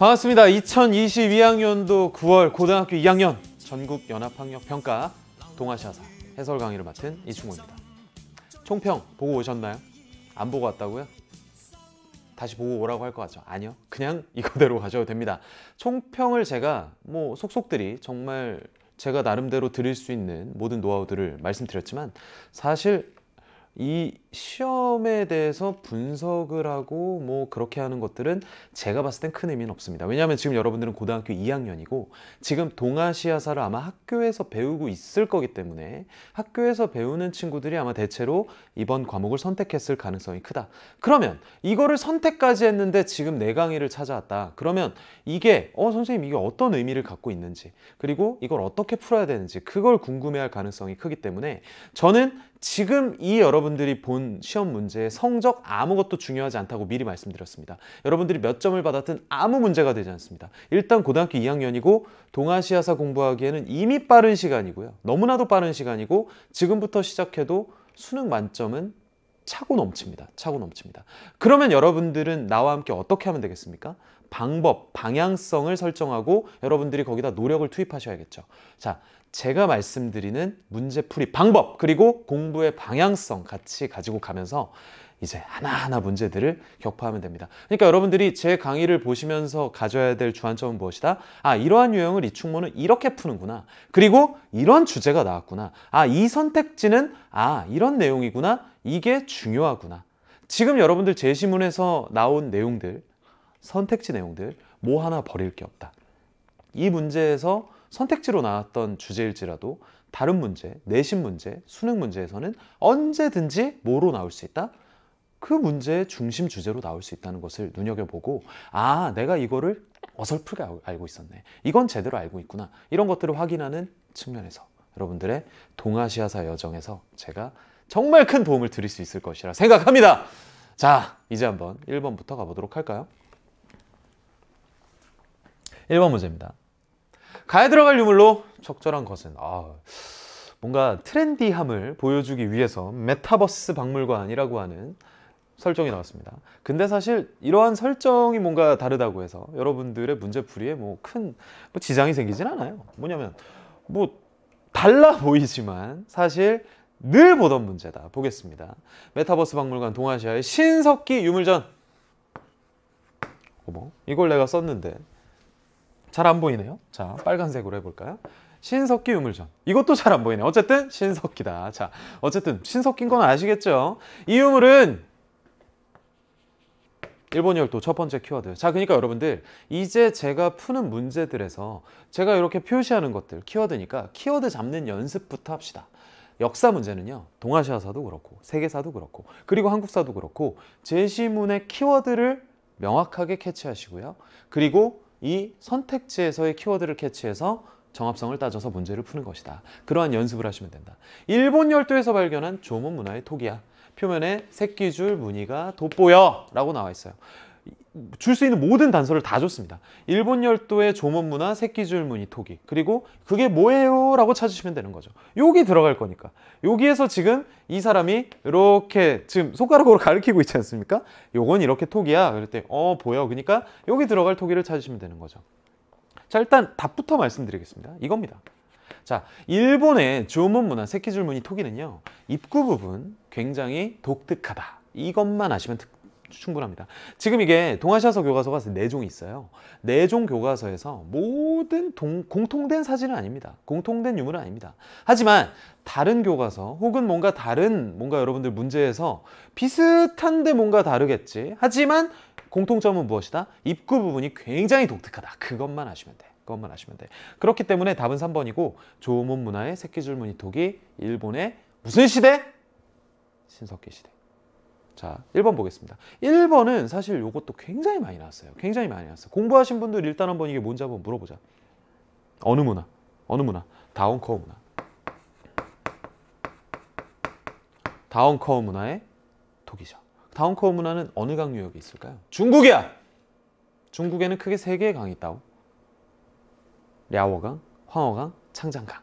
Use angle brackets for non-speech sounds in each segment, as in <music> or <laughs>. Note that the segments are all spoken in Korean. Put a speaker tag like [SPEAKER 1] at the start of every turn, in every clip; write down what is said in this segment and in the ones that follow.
[SPEAKER 1] 반갑습니다. 2022학년도 9월 고등학교 2학년 전국 연합학력 평가 동아시아사 해설 강의를 맡은 이충호입니다. 총평 보고 오셨나요? 안 보고 왔다고요? 다시 보고 오라고 할 것 같죠? 아니요. 그냥 <laughs> 이거대로 가셔도 됩니다. 총평을 제가 뭐 속속들이 정말 제가 나름대로 드릴 수 있는 모든 노하우들을 말씀드렸지만 사실 이 시험에 대해서 분석을 하고 뭐 그렇게 하는 것들은 제가 봤을 땐 큰 의미는 없습니다. 왜냐하면 지금 여러분들은 고등학교 2학년이고 지금 동아시아사를 아마 학교에서 배우고 있을 거기 때문에 학교에서 배우는 친구들이 아마 대체로 이번 과목을 선택했을 가능성이 크다. 그러면 이거를 선택까지 했는데 지금 내 강의를 찾아왔다. 그러면 이게 어 선생님 이게 어떤 의미를 갖고 있는지 그리고 이걸 어떻게 풀어야 되는지 그걸 궁금해할 가능성이 크기 때문에 저는 지금 이 여러분들이 본 시험 문제의 성적 아무것도 중요하지 않다고 미리 말씀드렸습니다. 여러분들이 몇 점을 받았든 아무 문제가 되지 않습니다. 일단 고등학교 2학년이고 동아시아사 공부하기에는 이미 빠른 시간이고요. 너무나도 빠른 시간이고 지금부터 시작해도 수능 만점은 차고 넘칩니다. 차고 넘칩니다. 그러면 여러분들은 나와 함께 어떻게 하면 되겠습니까? 방법, 방향성을 설정하고 여러분들이 거기다 노력을 투입하셔야겠죠. 자, 제가 말씀드리는 문제풀이 방법 그리고 공부의 방향성 같이 가지고 가면서 이제 하나하나 문제들을 격파하면 됩니다. 그러니까 여러분들이 제 강의를 보시면서 가져야 될 주안점은 무엇이다? 아 이러한 유형을 이 충모는 이렇게 푸는구나. 그리고 이런 주제가 나왔구나. 아이 선택지는 아 이런 내용이구나. 이게 중요하구나. 지금 여러분들 제시문에서 나온 내용들 선택지 내용들 뭐 하나 버릴 게 없다. 이 문제에서 선택지로 나왔던 주제일지라도 다른 문제, 내신 문제, 수능 문제에서는 언제든지 뭐로 나올 수 있다? 그 문제의 중심 주제로 나올 수 있다는 것을 눈여겨보고 아 내가 이거를 어설프게 알고 있었네 이건 제대로 알고 있구나 이런 것들을 확인하는 측면에서 여러분들의 동아시아사 여정에서 제가 정말 큰 도움을 드릴 수 있을 것이라 생각합니다 자 이제 한번 1번부터 가보도록 할까요 1번 문제입니다 가에 들어갈 유물로 적절한 것은 아 뭔가 트렌디함을 보여주기 위해서 메타버스 박물관이라고 하는 설정이 나왔습니다. 근데 사실 이러한 설정이 뭔가 다르다고 해서 여러분들의 문제풀이에 뭐큰뭐 뭐 지장이 생기진 않아요. 뭐냐면 뭐 달라 보이지만 사실 늘 보던 문제다. 보겠습니다. 메타버스 박물관 동아시아의 신석기 유물전. 어머, 이걸 내가 썼는데 잘안 보이네요. 자, 빨간색으로 해볼까요? 신석기 유물전 이것도 잘 안 보이네 어쨌든 신석기다 자 어쨌든 신석기인 건 아시겠죠 이 유물은 일본 열도 첫 번째 키워드 자 그러니까 여러분들 이제 제가 푸는 문제들에서 제가 이렇게 표시하는 것들 키워드니까 키워드 잡는 연습부터 합시다 역사 문제는요 동아시아사도 그렇고 세계사도 그렇고 그리고 한국사도 그렇고 제시문의 키워드를 명확하게 캐치하시고요 그리고 이 선택지에서의 키워드를 캐치해서 정합성을 따져서 문제를 푸는 것이다. 그러한 연습을 하시면 된다. 일본 열도에서 발견한 조문 문화의 토기야 표면에 새끼줄 무늬가 돋보여 라고 나와 있어요. 줄수 있는 모든 단서를 다 줬습니다. 일본 열도의 조문문화 새끼줄무늬 토기 그리고 그게 뭐예요? 라고 찾으시면 되는 거죠. 여기 들어갈 거니까 여기에서 지금 이 사람이 이렇게 지금 손가락으로 <laughs> 가리키고 있지 않습니까? 요건 이렇게 토기야 그럴 때 어 보여 그러니까 여기 들어갈 토기를 찾으시면 되는 거죠. 자 일단 답부터 말씀드리겠습니다. 이겁니다. 자, 일본의 조문 문화 새끼줄무늬 토기는요. 입구 부분 굉장히 독특하다. 이것만 아시면 충분합니다. 지금 이게 동아시아서 교과서가 4종 있어요. 4종 교과서에서 모든 동, 공통된 사진은 아닙니다. 공통된 유물은 아닙니다. 하지만 다른 교과서 혹은 뭔가 다른 뭔가 여러분들 문제에서 비슷한데 뭔가 다르겠지. 하지만 공통점은 무엇이다? 입구 부분이 굉장히 독특하다. 그것만 아시면 돼. 그것만 아시면 돼. 그렇기 때문에 답은 3번이고 조문 문화의 새끼줄 무늬톡이 일본의 무슨 시대? 신석기 시대. 자, 1번 보겠습니다. 1번은 사실 이것도 굉장히 많이 나왔어요. 굉장히 많이 나왔어요. 공부하신 분들 일단 한번 이게 뭔지 한번 물어보자. 어느 문화? 어느 문화? 다운커 문화. 다운커 문화의 독이죠. 다운커 문화는 어느 강유역에 있을까요? 중국이야! 중국에는 크게 세 개의 강이 있다고. 랴오강, 황허강, 창장강.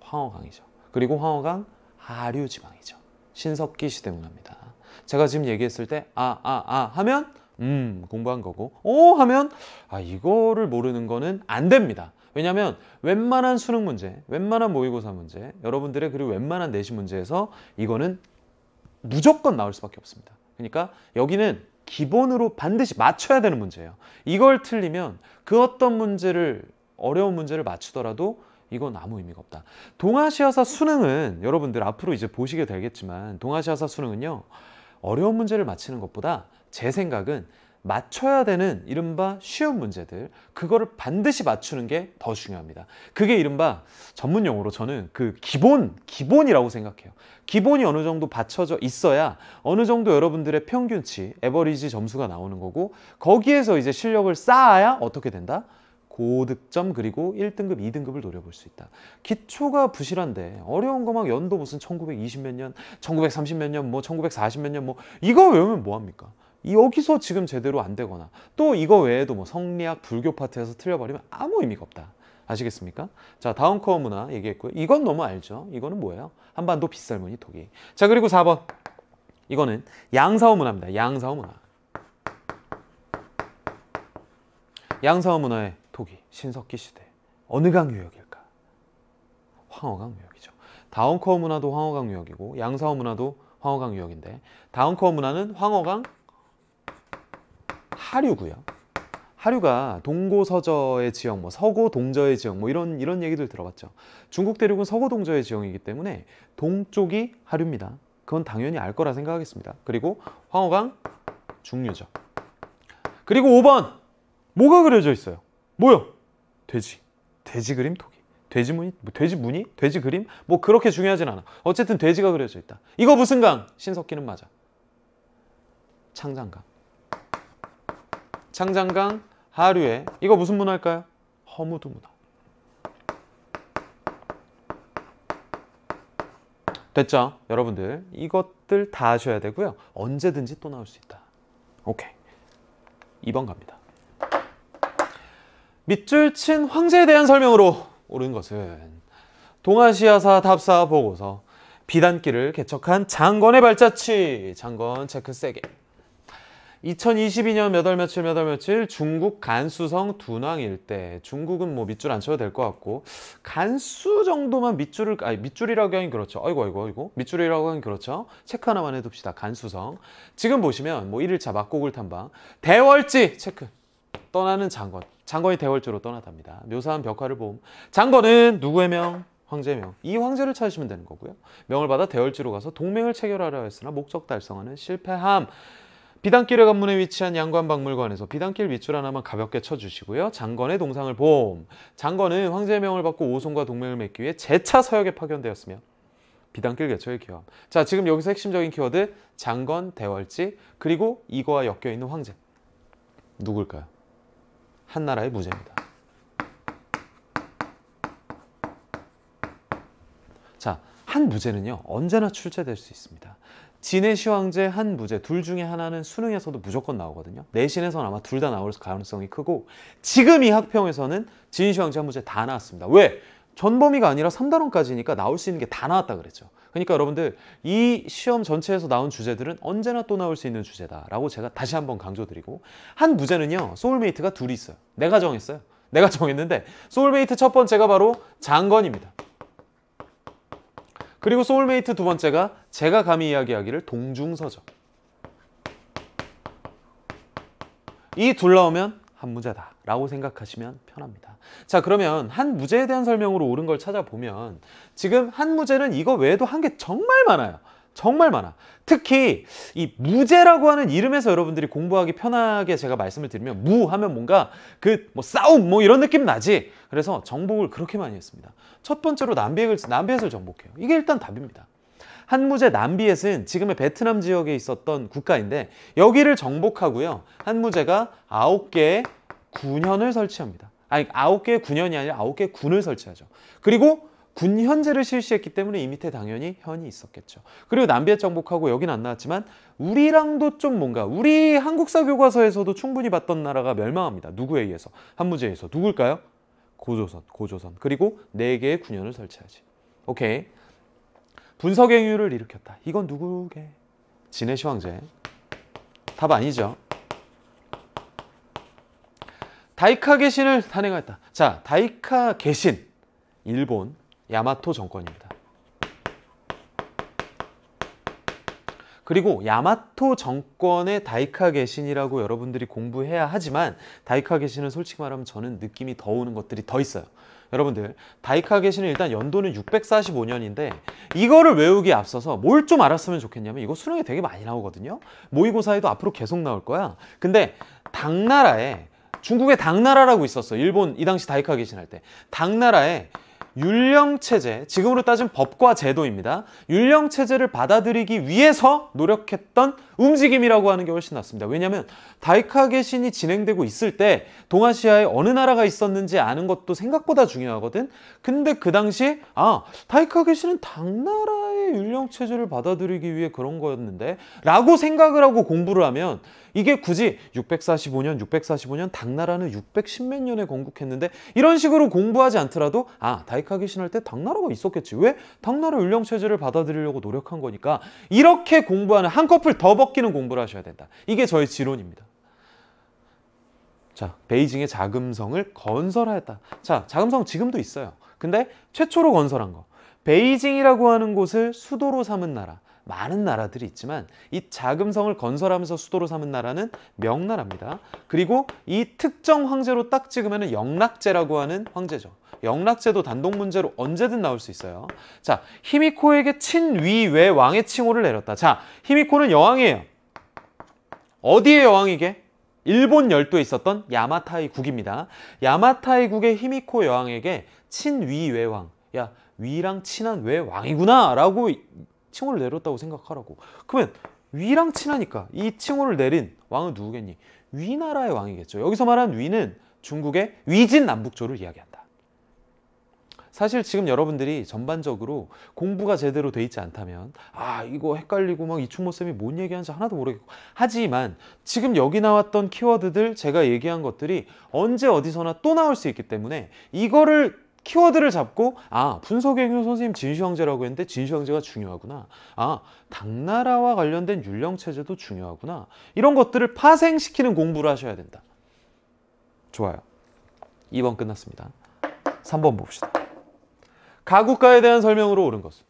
[SPEAKER 1] 황허강이죠. 그리고 황허강 하류 지방이죠. 신석기 시대문화입니다. 제가 지금 얘기했을 때 아 아, 아 하면 음 공부한 거고 오 하면 아 이거를 모르는 거는 안 됩니다. 왜냐하면 웬만한 수능 문제, 웬만한 모의고사 문제, 여러분들의 그리고 웬만한 내신 문제에서 이거는 무조건 나올 수밖에 없습니다. 그러니까 여기는 기본으로 반드시 맞춰야 되는 문제예요. 이걸 틀리면 그 어떤 문제를 어려운 문제를 맞추더라도 이건 아무 의미가 없다. 동아시아사 수능은 여러분들 앞으로 이제 보시게 되겠지만 동아시아사 수능은요. 어려운 문제를 맞히는 것보다 제 생각은 맞춰야 되는 이른바 쉬운 문제들 그거를 반드시 맞추는 게 더 중요합니다 그게 이른바 전문 용어로 저는 그 기본 기본이라고 생각해요 기본이 어느 정도 받쳐져 있어야 어느 정도 여러분들의 평균치 에버리지 점수가 나오는 거고 거기에서 이제 실력을 쌓아야 어떻게 된다 고득점 그리고 1등급, 2등급을 노려볼 수 있다. 기초가 부실한데 어려운 거 막 연도 무슨 1920몇 년, 1930몇 년, 뭐1940몇년뭐 뭐 이거 외우면 뭐 합니까? 여기서 지금 제대로 안 되거나 또 이거 외에도 뭐 성리학, 불교 파트에서 틀려버리면 아무 의미가 없다. 아시겠습니까? 자, 다음 코어 문화 얘기했고요. 이건 너무 알죠? 이거는 뭐예요? 한반도 빗살무늬 독이. 자, 그리고 4번. 이거는 양사호 문화입니다. 양사호 문화. 양사호 문화에 신석기 시대 어느 강 유역일까? 황허강 유역이죠. 다운커어 문화도 황허강 유역이고 양사어 문화도 황허강 유역인데 다운커어 문화는 황허강 하류고요. 하류가 동고서저의 지역, 뭐 서고 동저의 지역, 뭐 이런 이런 얘기들 들어봤죠. 중국 대륙은 서고 동저의 지역이기 때문에 동쪽이 하류입니다. 그건 당연히 알 거라 생각하겠습니다. 그리고 황허강 중류죠. 그리고 5번 뭐가 그려져 있어요? 뭐요? 돼지, 돼지 그림 토기, 돼지 뭐 무늬, 돼지 무늬, 돼지 그림 뭐 그렇게 중요하진 않아. 어쨌든 돼지가 그려져 있다. 이거 무슨 강? 신석기는 맞아. 창장강. 창장강 하류에 이거 무슨 문화일까요? 허무도 문화. 됐죠? 여러분들 이것들 다 아셔야 되고요. 언제든지 또 나올 수 있다. 오케이. 2번 갑니다. 밑줄 친 황제에 대한 설명으로 옳은 것은 동아시아사 답사 보고서 비단길을 개척한 장건의 발자취 장건 체크 세게 2022년 몇월 며칠 몇월 며칠 중국 간수성 둔왕 일대 중국은 뭐 밑줄 안 쳐도 될 것 같고 간수 정도만 밑줄을 아니 밑줄이라고 하긴 그렇죠 아이고 아이고 아이고 밑줄이라고 하긴 그렇죠 체크 하나만 해둡시다 간수성 지금 보시면 뭐 1일차 막고글 탐방 대월지 체크 떠나는 장건 장건이 대월주로 떠나답니다. 묘사한 벽화를 보면 장건은 누구의 명? 황제명. 이 황제를 찾으시면 되는 거고요. 명을 받아 대월주로 가서 동맹을 체결하려 했으나 목적 달성하는 실패함. 비단길의 관문에 위치한 양관박물관에서 비단길 밑줄 하나만 가볍게 쳐주시고요. 장건의 동상을 봄. 장건은 황제의 명을 받고 오송과 동맹을 맺기 위해 재차 서역에 파견되었으며 비단길 개척의 기함. 자, 지금 여기서 핵심적인 키워드 장건, 대월지, 그리고 이거와 엮여있는 황제. 누굴까요? 한 나라의 무죄입니다. 자, 한 무죄는요. 언제나 출제될 수 있습니다. 진해시황제 한 무죄 둘 중에 하나는 수능에서도 무조건 나오거든요. 내신에서는 아마 둘 다 나올 가능성이 크고 지금 이 학평에서는 진해시황제 한무제다 나왔습니다. 왜? 전 범위가 아니라 3단원까지니까 나올 수 있는 게 다 나왔다 그랬죠. 그러니까 여러분들 이 시험 전체에서 나온 주제들은 언제나 또 나올 수 있는 주제다라고 제가 다시 한번 강조드리고 한 무제는요 소울메이트가 둘이 있어요. 내가 정했어요. 내가 <laughs> 정했는데 소울메이트 첫 번째가 바로 장건입니다. 그리고 소울메이트 두 번째가 제가 감히 이야기하기를 동중서적. 이둘 나오면 한 무제다 라고 생각하시면 편합니다. 자 그러면 한 무제에 대한 설명으로 옳은 걸 찾아보면 지금 한 무제는 이거 외에도 한 게 정말 많아요. 정말 많아. 특히 이 무제라고 하는 이름에서 여러분들이 공부하기 편하게 제가 말씀을 드리면 무 하면 뭔가 그 뭐 싸움 뭐 이런 느낌 나지. 그래서 정복을 그렇게 많이 했습니다. 첫 번째로 남비의, 남비의 을 정복해요. 이게 일단 답입니다. 한무제 남비엣은 지금의 베트남 지역에 있었던 국가인데 여기를 정복하고요. 한무제가 아홉 개의 군현을 설치합니다. 아니 아홉 개의 군현이 아니라 아홉 개의 군을 설치하죠. 그리고 군현제를 실시했기 때문에 이 밑에 당연히 현이 있었겠죠. 그리고 남비엣 정복하고 여기는 안 나왔지만 우리랑도 좀 뭔가 우리 한국사 교과서에서도 충분히 봤던 나라가 멸망합니다. 누구에 의해서? 한무제에 의해서. 누굴까요? 고조선, 고조선. 그리고 네개의 군현을 설치하지. 오케이. 분석행위를 일으켰다. 이건 누구게? 진해시 황제. 답 아니죠. 다이카 개신을 탄핵하였다. 자, 다이카 개신. 일본 야마토 정권입니다. 그리고 야마토 정권의 다이카 개신이라고 여러분들이 공부해야 하지만 다이카 개신은 솔직히 말하면 저는 느낌이 더 오는 것들이 더 있어요. 여러분들 다이카 계시는 일단 연도는 645년인데 이거를 외우기에 앞서서 뭘 좀 알았으면 좋겠냐면 이거 수능에 되게 많이 나오거든요 모의고사에도 앞으로 계속 나올 거야 근데 당나라에 중국의 당나라라고 있었어 일본 이 당시 다이카 계신 할때 당나라에 율령체제, 지금으로 따진 법과 제도입니다. 율령체제를 받아들이기 위해서 노력했던 움직임이라고 하는 게 훨씬 낫습니다. 왜냐하면 다이카게 신이 진행되고 있을 때 동아시아에 어느 나라가 있었는지 아는 것도 생각보다 중요하거든. 근데 그 당시 아 다이카게 신은 당나라의 율령체제를 받아들이기 위해 그런 거였는데 라고 생각을 하고 공부를 하면 이게 굳이 645년, 645년 당나라는 610몇 년에 건국했는데 이런 식으로 공부하지 않더라도 아 다이카기 신할 때 당나라가 있었겠지 왜 당나라 율령 체제를 받아들이려고 노력한 거니까 이렇게 공부하는 한 커플 더 벗기는 공부를 하셔야 된다. 이게 저의 지론입니다. 자, 베이징의 자금성을 건설하였다. 자, 자금성 지금도 있어요. 근데 최초로 건설한 거. 베이징이라고 하는 곳을 수도로 삼은 나라. 많은 나라들이 있지만 이 자금성을 건설하면서 수도로 삼은 나라는 명나라입니다. 그리고 이 특정 황제로 딱 찍으면 영락제라고 하는 황제죠. 영락제도 단독 문제로 언제든 나올 수 있어요. 자, 히미코에게 친위외 왕의 칭호를 내렸다. 자, 히미코는 여왕이에요. 어디의 여왕이게? 일본 열도에 있었던 야마타이 국입니다. 야마타이 국의 히미코 여왕에게 친위 외왕, 야 위랑 친한 외왕이구나 라고 칭호를 내렸다고 생각하라고 그러면 위랑 친하니까 이 칭호를 내린 왕은 누구겠니? 위나라의 왕이겠죠 여기서 말한 위는 중국의 위진남북조를 이야기한다 사실 지금 여러분들이 전반적으로 공부가 제대로 돼 있지 않다면 아 이거 헷갈리고 막 이충모쌤이 뭔 얘기하는지 하나도 모르겠고 하지만 지금 여기 나왔던 키워드들 제가 얘기한 것들이 언제 어디서나 또 나올 수 있기 때문에 이거를 키워드를 잡고 아 분석행위 선생님 진시황제라고 했는데 진시황제가 중요하구나 아 당나라와 관련된 율령체제도 중요하구나 이런 것들을 파생시키는 공부를 하셔야 된다 좋아요 2번 끝났습니다 3번 봅시다 가국가에 대한 설명으로 옳은 것은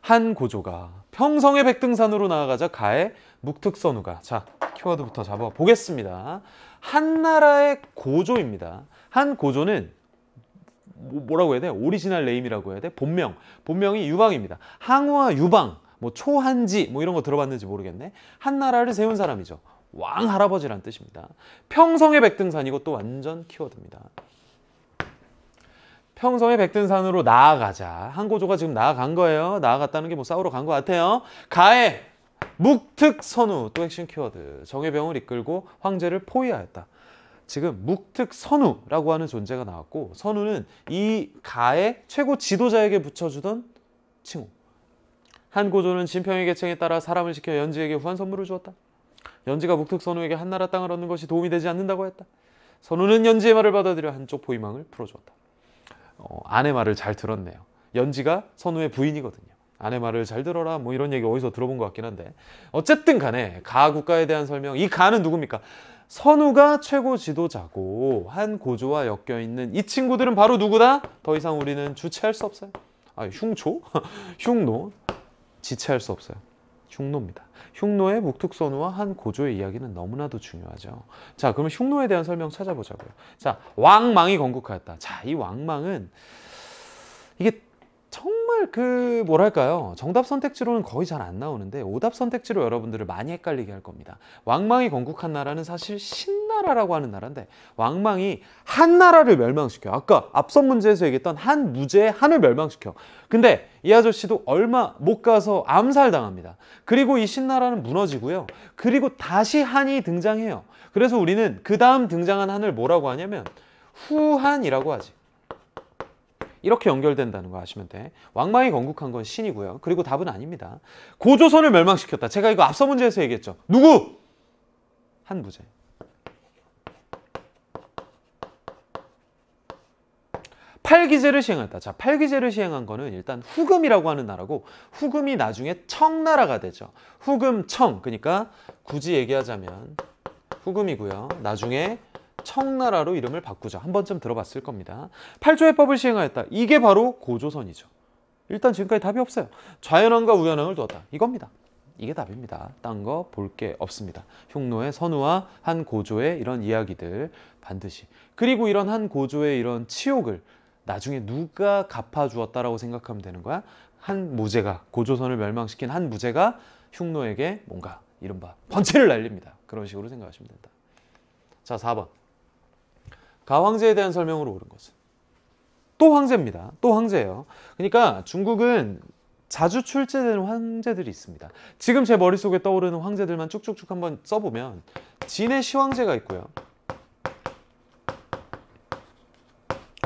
[SPEAKER 1] 한 고조가 평성의 백등산으로 나아가자 가의 묵특선우가 자 키워드부터 잡아 보겠습니다 한나라의 고조입니다 한 고조는 뭐, 뭐라고 해야 돼? 오리지널 네임이라고 해야 돼? 본명. 본명이 유방입니다. 항우와 유방, 뭐 초한지 뭐 이런 거 들어봤는지 모르겠네. 한 나라를 세운 사람이죠. 왕 할아버지란 뜻입니다. 평성의 백등산 이고또 완전 키워드입니다. 평성의 백등산으로 나아가자. 한고조가 지금 나아간 거예요. 나아갔다는 게 뭐 싸우러 간 것 같아요. 가해, 묵특선우 또 핵심 키워드. 정예병을 이끌고 황제를 포위하였다. 지금 묵특 선우라고 하는 존재가 나왔고 선우는 이 가의 최고 지도자에게 붙여주던 칭호 한 고조는 진평의 계층에 따라 사람을 시켜 연지에게 후한 선물을 주었다 연지가 묵특 선우에게 한나라 땅을 얻는 것이 도움이 되지 않는다고 했다 선우는 연지의 말을 받아들여 한쪽 보위망을 풀어주었다 어, 아내 말을 잘 들었네요 연지가 선우의 부인이거든요 아내 말을 잘 들어라 뭐 이런 얘기 어디서 들어본 것 같긴 한데 어쨌든 간에 가 국가에 대한 설명 이 가는 누굽니까 선우가 최고 지도자고 한 고조와 엮여 있는 이 친구들은 바로 누구다? 더 이상 우리는 주체할 수 없어요. 아, 흉초? <laughs> 흉노? 지체할 수 없어요. 흉노입니다. 흉노의 북특선우와한 고조의 이야기는 너무나도 중요하죠. 자, 그러면 흉노에 대한 설명 찾아보자고요. 자, 왕망이 건국하였다. 자, 이 왕망은 이게 정말 그 뭐랄까요 정답 선택지로는 거의 잘 안 나오는데 오답 선택지로 여러분들을 많이 헷갈리게 할 겁니다 왕망이 건국한 나라는 사실 신나라라고 하는 나라인데 왕망이 한 나라를 멸망시켜 아까 앞선 문제에서 얘기했던 한 무제의 한을 멸망시켜 근데 이 아저씨도 얼마 못 가서 암살당합니다 그리고 이 신나라는 무너지고요 그리고 다시 한이 등장해요 그래서 우리는 그 다음 등장한 한을 뭐라고 하냐면 후한이라고 하지 이렇게 연결된다는 거 아시면 돼. 왕망이 건국한 건 신이고요. 그리고 답은 아닙니다. 고조선을 멸망시켰다. 제가 이거 앞서 문제에서 얘기했죠. 누구? 한부제. 팔기제를 시행했다. 자, 팔기제를 시행한 거는 일단 후금이라고 하는 나라고 후금이 나중에 청나라가 되죠. 후금 청. 그러니까 굳이 얘기하자면 후금이고요. 나중에 청나라로 이름을 바꾸자 한 번쯤 들어봤을 겁니다. 팔조 해법을 시행하였다. 이게 바로 고조선이죠. 일단 지금까지 답이 없어요. 좌연왕과 우연왕을 두었다. 이겁니다. 이게 답입니다. 딴 거 볼 게 없습니다. 흉노의 선우와 한 고조의 이런 이야기들 반드시 그리고 이런 한 고조의 이런 치욕을 나중에 누가 갚아주었다라고 생각하면 되는 거야. 한 무제가 고조선을 멸망시킨 한 무제가 흉노에게 뭔가 이른바 번체를 날립니다. 그런 식으로 생각하시면 된다. 자, 4번. 가황제에 대한 설명으로 옳은 것은 또 황제입니다. 또 황제예요. 그러니까 중국은 자주 출제되는 황제들이 있습니다. 지금 제 머릿속에 떠오르는 황제들만 쭉쭉쭉 한번 써보면 진의 시황제가 있고요.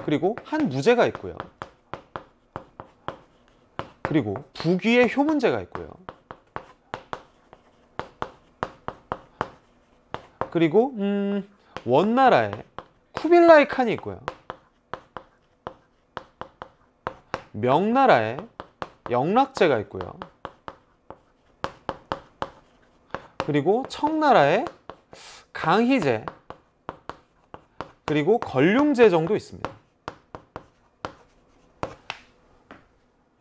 [SPEAKER 1] 그리고 한 무제가 있고요. 그리고 부귀의 효문제가 있고요. 그리고 음, 원나라의 쿠빌라이 칸이 있고요. 명나라에 영락제가 있고요. 그리고 청나라에 강희제 그리고 걸륭제 정도 있습니다.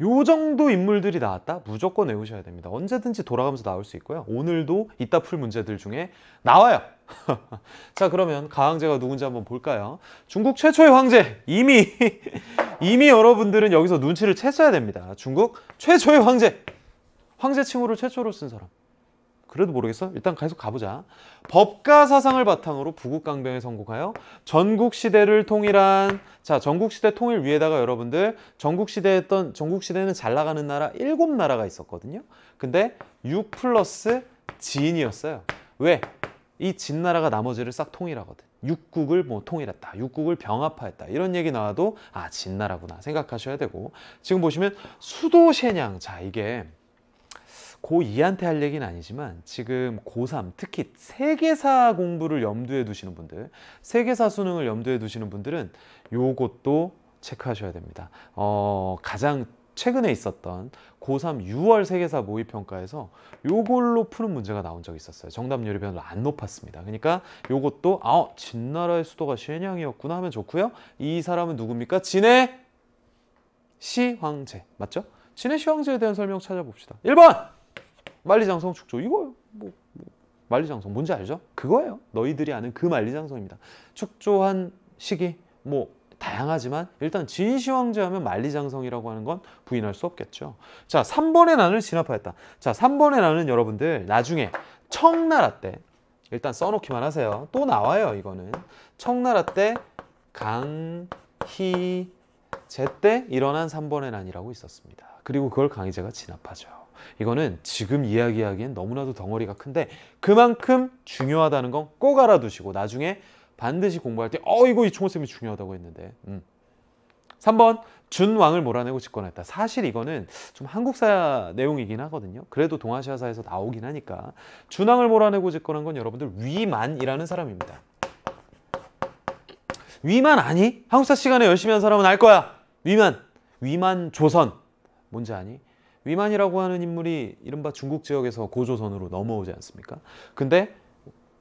[SPEAKER 1] 요 정도 인물들이 나왔다? 무조건 외우셔야 됩니다. 언제든지 돌아가면서 나올 수 있고요. 오늘도 이따 풀 문제들 중에 나와요. <laughs> 자 그러면 가왕제가 누군지 한번 볼까요? 중국 최초의 황제 이미 <laughs> 이미 여러분들은 여기서 눈치를 채셔야 됩니다. 중국 최초의 황제 황제 칭호를 최초로 쓴 사람 그래도 모르겠어? 일단 계속 가보자. 법가 사상을 바탕으로 부국 강병에 성공하여 전국 시대를 통일한 자 전국 시대 통일 위에다가 여러분들 전국 시대 했던 전국 시대는 잘 나가는 나라 일곱 나라가 있었거든요. 근데 6 플러스 진이었어요. 왜? 이 진나라가 나머지를 싹 통일하거든. 육국을 뭐 통일했다, 육국을 병합화했다 이런 얘기 나와도 아 진나라구나 생각하셔야 되고 지금 보시면 수도셰냥자 이게 고2한테 할 얘기는 아니지만 지금 고3 특히 세계사 공부를 염두에 두시는 분들 세계사 수능을 염두에 두시는 분들은 요것도 체크하셔야 됩니다 어, 가장 최근에 있었던 고3 6월 세계사 모의평가에서 요걸로 푸는 문제가 나온 적이 있었어요. 정답률이 별로 안 높았습니다. 그러니까 요것도 아, 어, 진나라의 수도가 쉐냥이었구나 하면 좋고요. 이 사람은 누굽니까? 진해 시황제 맞죠? 진해 시황제에 대한 설명 찾아봅시다. 1번! 만리장성 축조 이거 뭐, 뭐 만리장성 뭔지 알죠? 그거예요. 너희들이 아는 그 만리장성입니다. 축조한 시기 뭐 다양하지만 일단 진시황제 하면 만리장성이라고 하는 건 부인할 수 없겠죠. 자, 3번의 난을 진압하였다. 자, 3번의 난은 여러분들 나중에 청나라 때 일단 써놓기만 하세요. 또 나와요, 이거는. 청나라 때 강희 제 때 일어난 3번의 난이라고 있었습니다. 그리고 그걸 강희제가 진압하죠. 이거는 지금 이야기하기엔 너무나도 덩어리가 큰데 그만큼 중요하다는 건 꼭 알아두시고 나중에 반드시 공부할 때 어 이거 이총호쌤이 중요하다고 했는데 음. 3번 준왕을 몰아내고 집권했다. 사실 이거는 좀 한국사 내용이긴 하거든요. 그래도 동아시아사에서 나오긴 하니까 준왕을 몰아내고 집권한 건 여러분들 위만이라는 사람입니다. 위만 아니? 한국사 시간에 열심히 한 사람은 알 거야. 위만. 위만 조선. 뭔지 아니? 위만이라고 하는 인물이 이른바 중국 지역에서 고조선으로 넘어오지 않습니까? 근데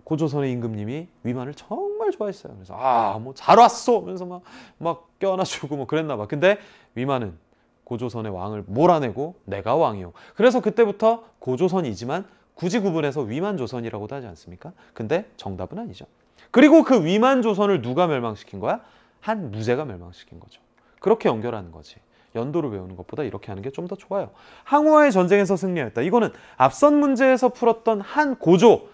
[SPEAKER 1] 고조선의 임금님이 위만을 정말 좋아했어요. 그래서 아 뭐 잘 왔어 하면서 막 막 껴안아주고 뭐 그랬나 봐. 근데 위만은 고조선의 왕을 몰아내고 내가 왕이요. 그래서 그때부터 고조선이지만 굳이 구분해서 위만조선이라고도 하지 않습니까? 근데 정답은 아니죠. 그리고 그 위만조선을 누가 멸망시킨 거야? 한 무제가 멸망시킨 거죠. 그렇게 연결하는 거지. 연도를 외우는 것보다 이렇게 하는 게 좀 더 좋아요. 항우와의 전쟁에서 승리하였다. 이거는 앞선 문제에서 풀었던 한 고조.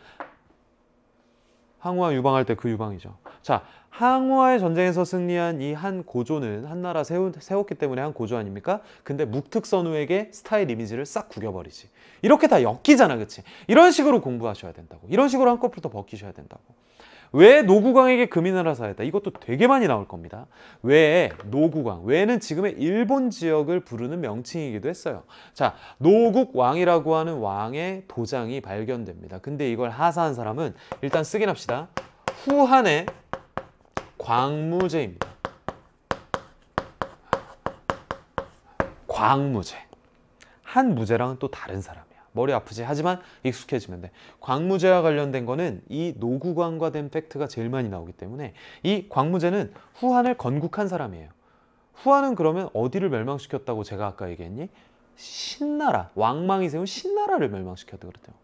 [SPEAKER 1] 항우와 유방할 때 그 유방이죠. 자, 항우와의 전쟁에서 승리한 이 한 고조는 한나라 세우, 세웠기 때문에 한 고조 아닙니까? 근데 묵특선우에게 스타일 이미지를 싹 구겨버리지. 이렇게 다 엮이잖아, 그치? 이런 식으로 공부하셔야 된다고. 이런 식으로 한꺼풀더 벗기셔야 된다고. 왜 노구강에게 금이나라 사였다 이것도 되게 많이 나올 겁니다. 왜 노구강? 왜는 지금의 일본 지역을 부르는 명칭이기도 했어요. 자, 노국왕이라고 하는 왕의 도장이 발견됩니다. 근데 이걸 하사한 사람은 일단 쓰긴 합시다. 후한의 광무제입니다. 광무제. 한 무제랑은 또 다른 사람이에요. 머리 아프지 하지만 익숙해지면 돼 광무제와 관련된 거는 이 노구광과 된 팩트가 제일 많이 나오기 때문에 이 광무제는 후한을 건국한 사람이에요 후한은 그러면 어디를 멸망시켰다고 제가 아까 얘기했니? 신나라 왕망이 세운 신나라를 멸망시켰다 그랬대요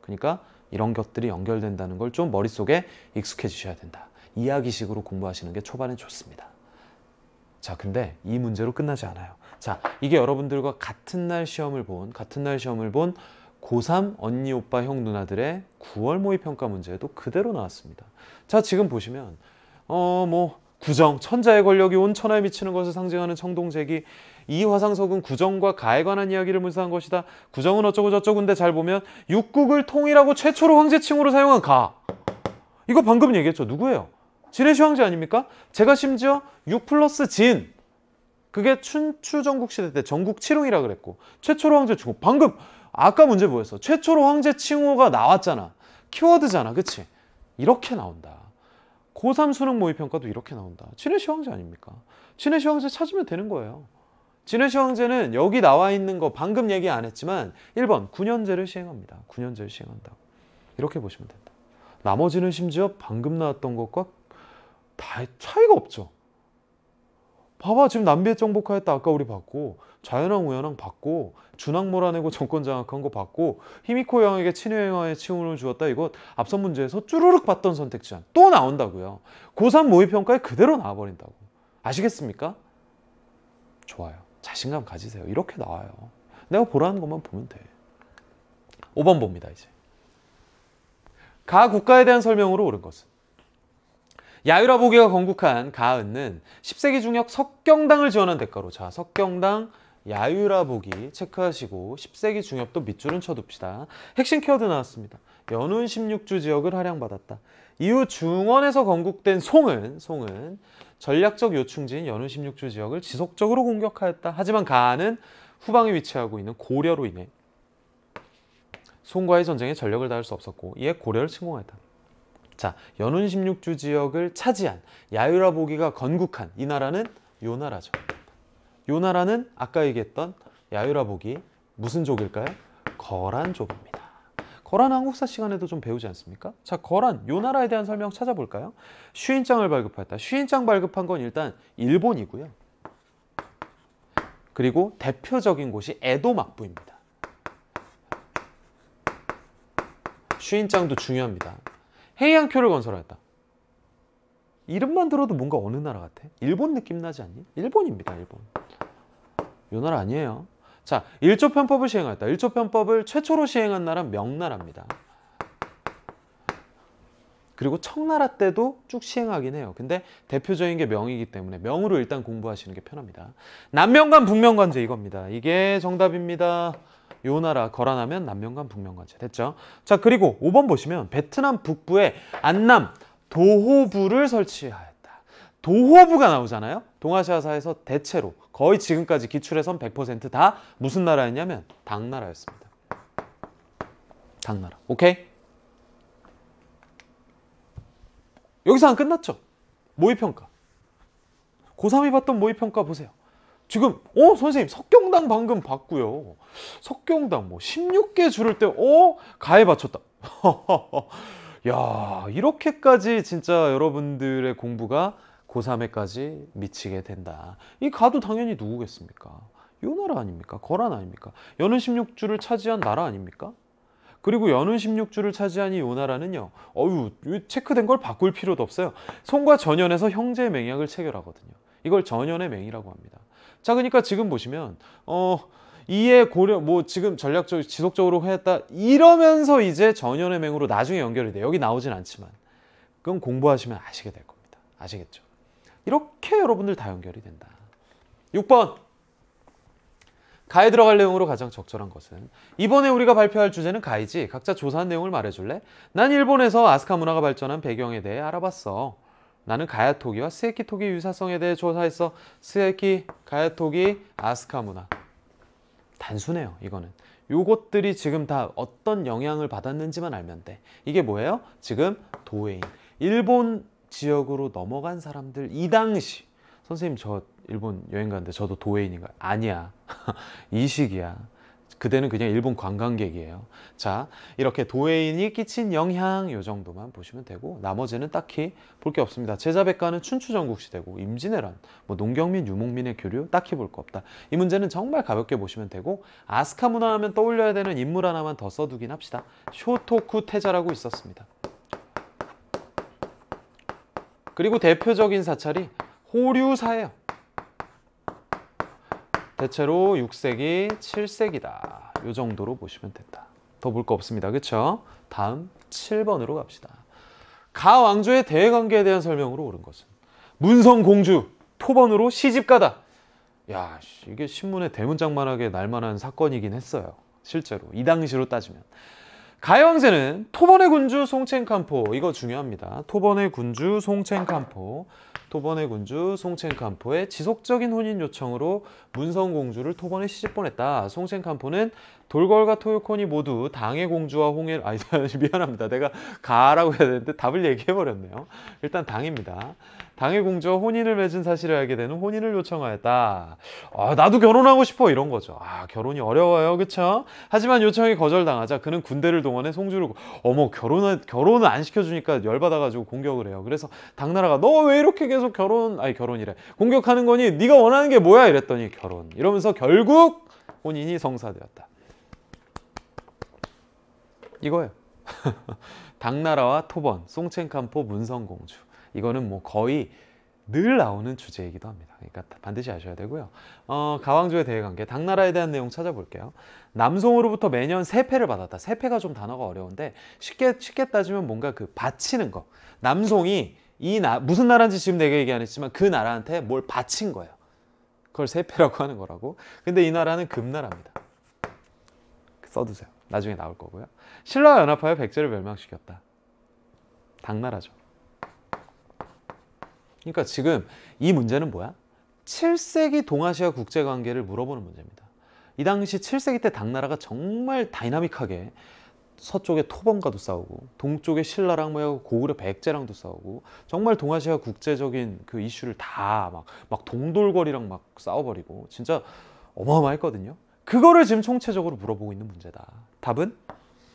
[SPEAKER 1] 그러니까 이런 것들이 연결된다는 걸 좀 머릿속에 익숙해지셔야 된다 이야기식으로 공부하시는 게 초반에 좋습니다 자 근데 이 문제로 끝나지 않아요 자 이게 여러분들과 같은 날 시험을 본 같은 날 시험을 본 고3 언니, 오빠, 형, 누나들의 9월 모의평가 문제도 그대로 나왔습니다. 자, 지금 보시면 어, 뭐 구정, 천자의 권력이 온 천하에 미치는 것을 상징하는 청동색기이 화상석은 구정과 가에 관한 이야기를 문사한 것이다. 구정은 어쩌고 저쩌고인데 잘 보면 육국을 통일하고 최초로 황제칭으로 사용한 가. 이거 방금 얘기했죠. 누구예요? 진해시 황제 아닙니까? 제가 심지어 육 플러스 진. 그게 춘추 전국시대 때 전국 칠웅이라 그랬고 최초로 황제 중국. 방금 아까 문제 보였어 최초로 황제 칭호가 나왔잖아. 키워드잖아. 그치? 이렇게 나온다. 고3 수능 모의평가도 이렇게 나온다. 친해시 황제 아닙니까? 친해시 황제 찾으면 되는 거예요. 진해시 황제는 여기 나와 있는 거 방금 얘기 안 했지만 1번 9년제를 시행합니다. 9년제를 시행한다. 이렇게 보시면 된다. 나머지는 심지어 방금 나왔던 것과 다 차이가 없죠. 봐봐 지금 남비에 정복하였다 아까 우리 봤고 자연왕 우연왕 봤고 준왕 몰아내고 <laughs> 정권 장악한 거 봤고 히미코 왕에게 친외왕의 칭호를 주었다 이거 앞선 문제에서 쭈루룩 봤던 선택 지안 또 나온다고요 고3 모의평가에 그대로 나와버린다고 아시겠습니까? 좋아요 자신감 가지세요 이렇게 나와요 내가 보라는 것만 보면 돼 5번 봅니다 이제 가 국가에 대한 설명으로 옳은 것은 야유라보기가 건국한 가은은 10세기 중역 석경당을 지원한 대가로 자 석경당 야유라보기 체크하시고 10세기 중역도 밑줄은 쳐둡시다. 핵심 키워드 나왔습니다. 연운 16주 지역을 할양받았다. 이후 중원에서 건국된 송은 송은 전략적 요충지인 연운 16주 지역을 지속적으로 공격하였다. 하지만 가은은 후방에 위치하고 있는 고려로 인해 송과의 전쟁에 전력을 다할 수 없었고 이에 고려를 침공하였다 자, 연운 16주 지역을 차지한 야유라보기가 건국한 이 나라는 요 나라죠. 요 나라는 아까 얘기했던 야유라보기 무슨 족일까요? 거란 족입니다. 거란 한국사 시간에도 좀 배우지 않습니까? 자, 거란 요 나라에 대한 설명 찾아볼까요? 슈인장을 발급했다. 슈인장 발급한 건 일단 일본이고요. 그리고 대표적인 곳이 에도 막부입니다. 슈인장도 중요합니다. 해양교를 건설하였다. 이름만 들어도 뭔가 어느 나라 같아? 일본 느낌 나지 않니? 일본입니다, 일본. 요 나라 아니에요. 자, 1조 편법을 시행하였다. 1조 편법을 최초로 시행한 나라 명나라입니다. 그리고 청나라 때도 쭉 시행하긴 해요. 근데 대표적인 게 명이기 때문에 명으로 일단 공부하시는 게 편합니다. 남명관 북명관제 이겁니다. 이게 정답입니다. 요 나라 거란하면 남면관 북면관제 됐죠. 자 그리고 5번 보시면 베트남 북부에 안남 도호부를 설치하였다. 도호부가 나오잖아요. 동아시아사에서 대체로 거의 지금까지 기출에선 100%다 무슨 나라였냐면 당나라였습니다. 당나라. 오케이? 여기서 안 끝났죠? 모의평가. 고3이 봤던 모의평가 보세요. 지금 어 선생님 석경당 방금 봤고요. 석경당 뭐 16개 줄을 때어 가에 맞쳤다야 <laughs> 이렇게까지 진짜 여러분들의 공부가 고3에까지 미치게 된다. 이 가도 당연히 누구겠습니까? 요 나라 아닙니까? 거란 아닙니까? 여는 16주를 차지한 나라 아닙니까? 그리고 여는 16주를 차지한 이 요나라는요. 어유 체크된 걸 바꿀 필요도 없어요. 손과 전연에서 형제의 맹약을 체결하거든요. 이걸 전연의 맹이라고 합니다. 자, 그러니까 지금 보시면 어 이에 고려 뭐 지금 전략적 지속적으로 했다 이러면서 이제 전현의맹으로 나중에 연결이 돼 여기 나오진 않지만 그건 공부하시면 아시게 될 겁니다. 아시겠죠? 이렇게 여러분들 다 연결이 된다. 6번 가에 들어갈 내용으로 가장 적절한 것은 이번에 우리가 발표할 주제는 가이지 각자 조사한 내용을 말해줄래? 난 일본에서 아스카 문화가 발전한 배경에 대해 알아봤어. 나는 가야토기와 스에키 토기 유사성에 대해 조사했어 스에키, 가야토기, 아스카 문화 단순해요 이거는 요것들이 지금 다 어떤 영향을 받았는지만 알면 돼 이게 뭐예요? 지금 도웨인 일본 지역으로 넘어간 사람들 이 당시 선생님 저 일본 여행 갔는데 저도 도웨인인가요? 아니야 <laughs> 이 시기야 그대는 그냥 일본 관광객이에요. 자, 이렇게 도해인이 끼친 영향 요 정도만 보시면 되고 나머지는 딱히 볼 게 없습니다. 제자백과는 춘추전국시대고 임진왜란, 뭐 농경민, 유목민의 교류 딱히 볼 거 없다. 이 문제는 정말 가볍게 보시면 되고 아스카 문화 하면 떠올려야 되는 인물 하나만 더 써두긴 합시다. 쇼토쿠 태자라고 있었습니다. 그리고 대표적인 사찰이 호류사예요. 대체로 6색이 7색이다. 이 정도로 보시면 된다. 더 볼 거 없습니다. 그렇 다음 7번으로 갑시다. 가 왕조의 대외관계에 대한 설명으로 옳은 것은 문성공주 토번으로 시집가다. 야 이게 신문에 대문짝만하게 날만한 사건이긴 했어요. 실제로 이 당시로 따지면. 가요왕제는 토번의 군주 송첸캄포 이거 중요합니다. 토번의 군주 송첸캄포 토번의 군주 송첸캄포의 지속적인 혼인 요청으로 문성공주를 토번에 시집 보냈다. 송첸캄포는 돌궐과 토요콘이 모두 당의 공주와 홍해 아니 <laughs> 미안합니다. 내가 가라고 해야 되는데 답을 얘기해 버렸네요. 일단 당입니다. 당의 공주와 혼인을 맺은 사실을 알게 되는 혼인을 요청하였다. 아, 나도 결혼하고 싶어 이런 거죠. 아, 결혼이 어려워요. 그렇죠? 하지만 요청이 거절당하자 그는 군대를 동원해 송주를 어머, 결혼을 결혼을 안 시켜 주니까 열받아 가지고 공격을 해요. 그래서 당나라가 너 왜 이렇게 계속 결혼 아니 결혼이래. 공격하는 거니 네가 원하는 게 뭐야 이랬더니 결혼. 이러면서 결국 혼인이 성사되었다. 이거예요. <laughs> 당나라와 토번, 송첸캄포, 문성공주 이거는 뭐 거의 늘 나오는 주제이기도 합니다. 그러니까 반드시 아셔야 되고요. 어, 가왕조의 대외관계, 당나라에 대한 내용 찾아볼게요. 남송으로부터 매년 세패를 받았다. 세패가 좀 단어가 어려운데 쉽게 쉽게 따지면 뭔가 그 바치는 거. 남송이 이 나, 무슨 나라인지 지금 내가 얘기 안 했지만 그 나라한테 뭘 바친 거예요. 그걸 세패라고 하는 거라고. 근데 이 나라는 금나라입니다. 써두세요. 나중에 나올 거고요. 신라와 연합하여 백제를 멸망시켰다. 당나라죠. 그러니까 지금 이 문제는 뭐야? 7세기 동아시아 국제관계를 물어보는 문제입니다. 이 당시 7세기 때 당나라가 정말 다이나믹하게 서쪽에토번과도 싸우고 동쪽에 신라랑 뭐 고구려 백제랑도 싸우고 정말 동아시아 국제적인 그 이슈를 다 막 막 동돌거리랑 막 싸워버리고 진짜 어마어마했거든요. 그거를 지금 총체적으로 물어보고 있는 문제다. 답은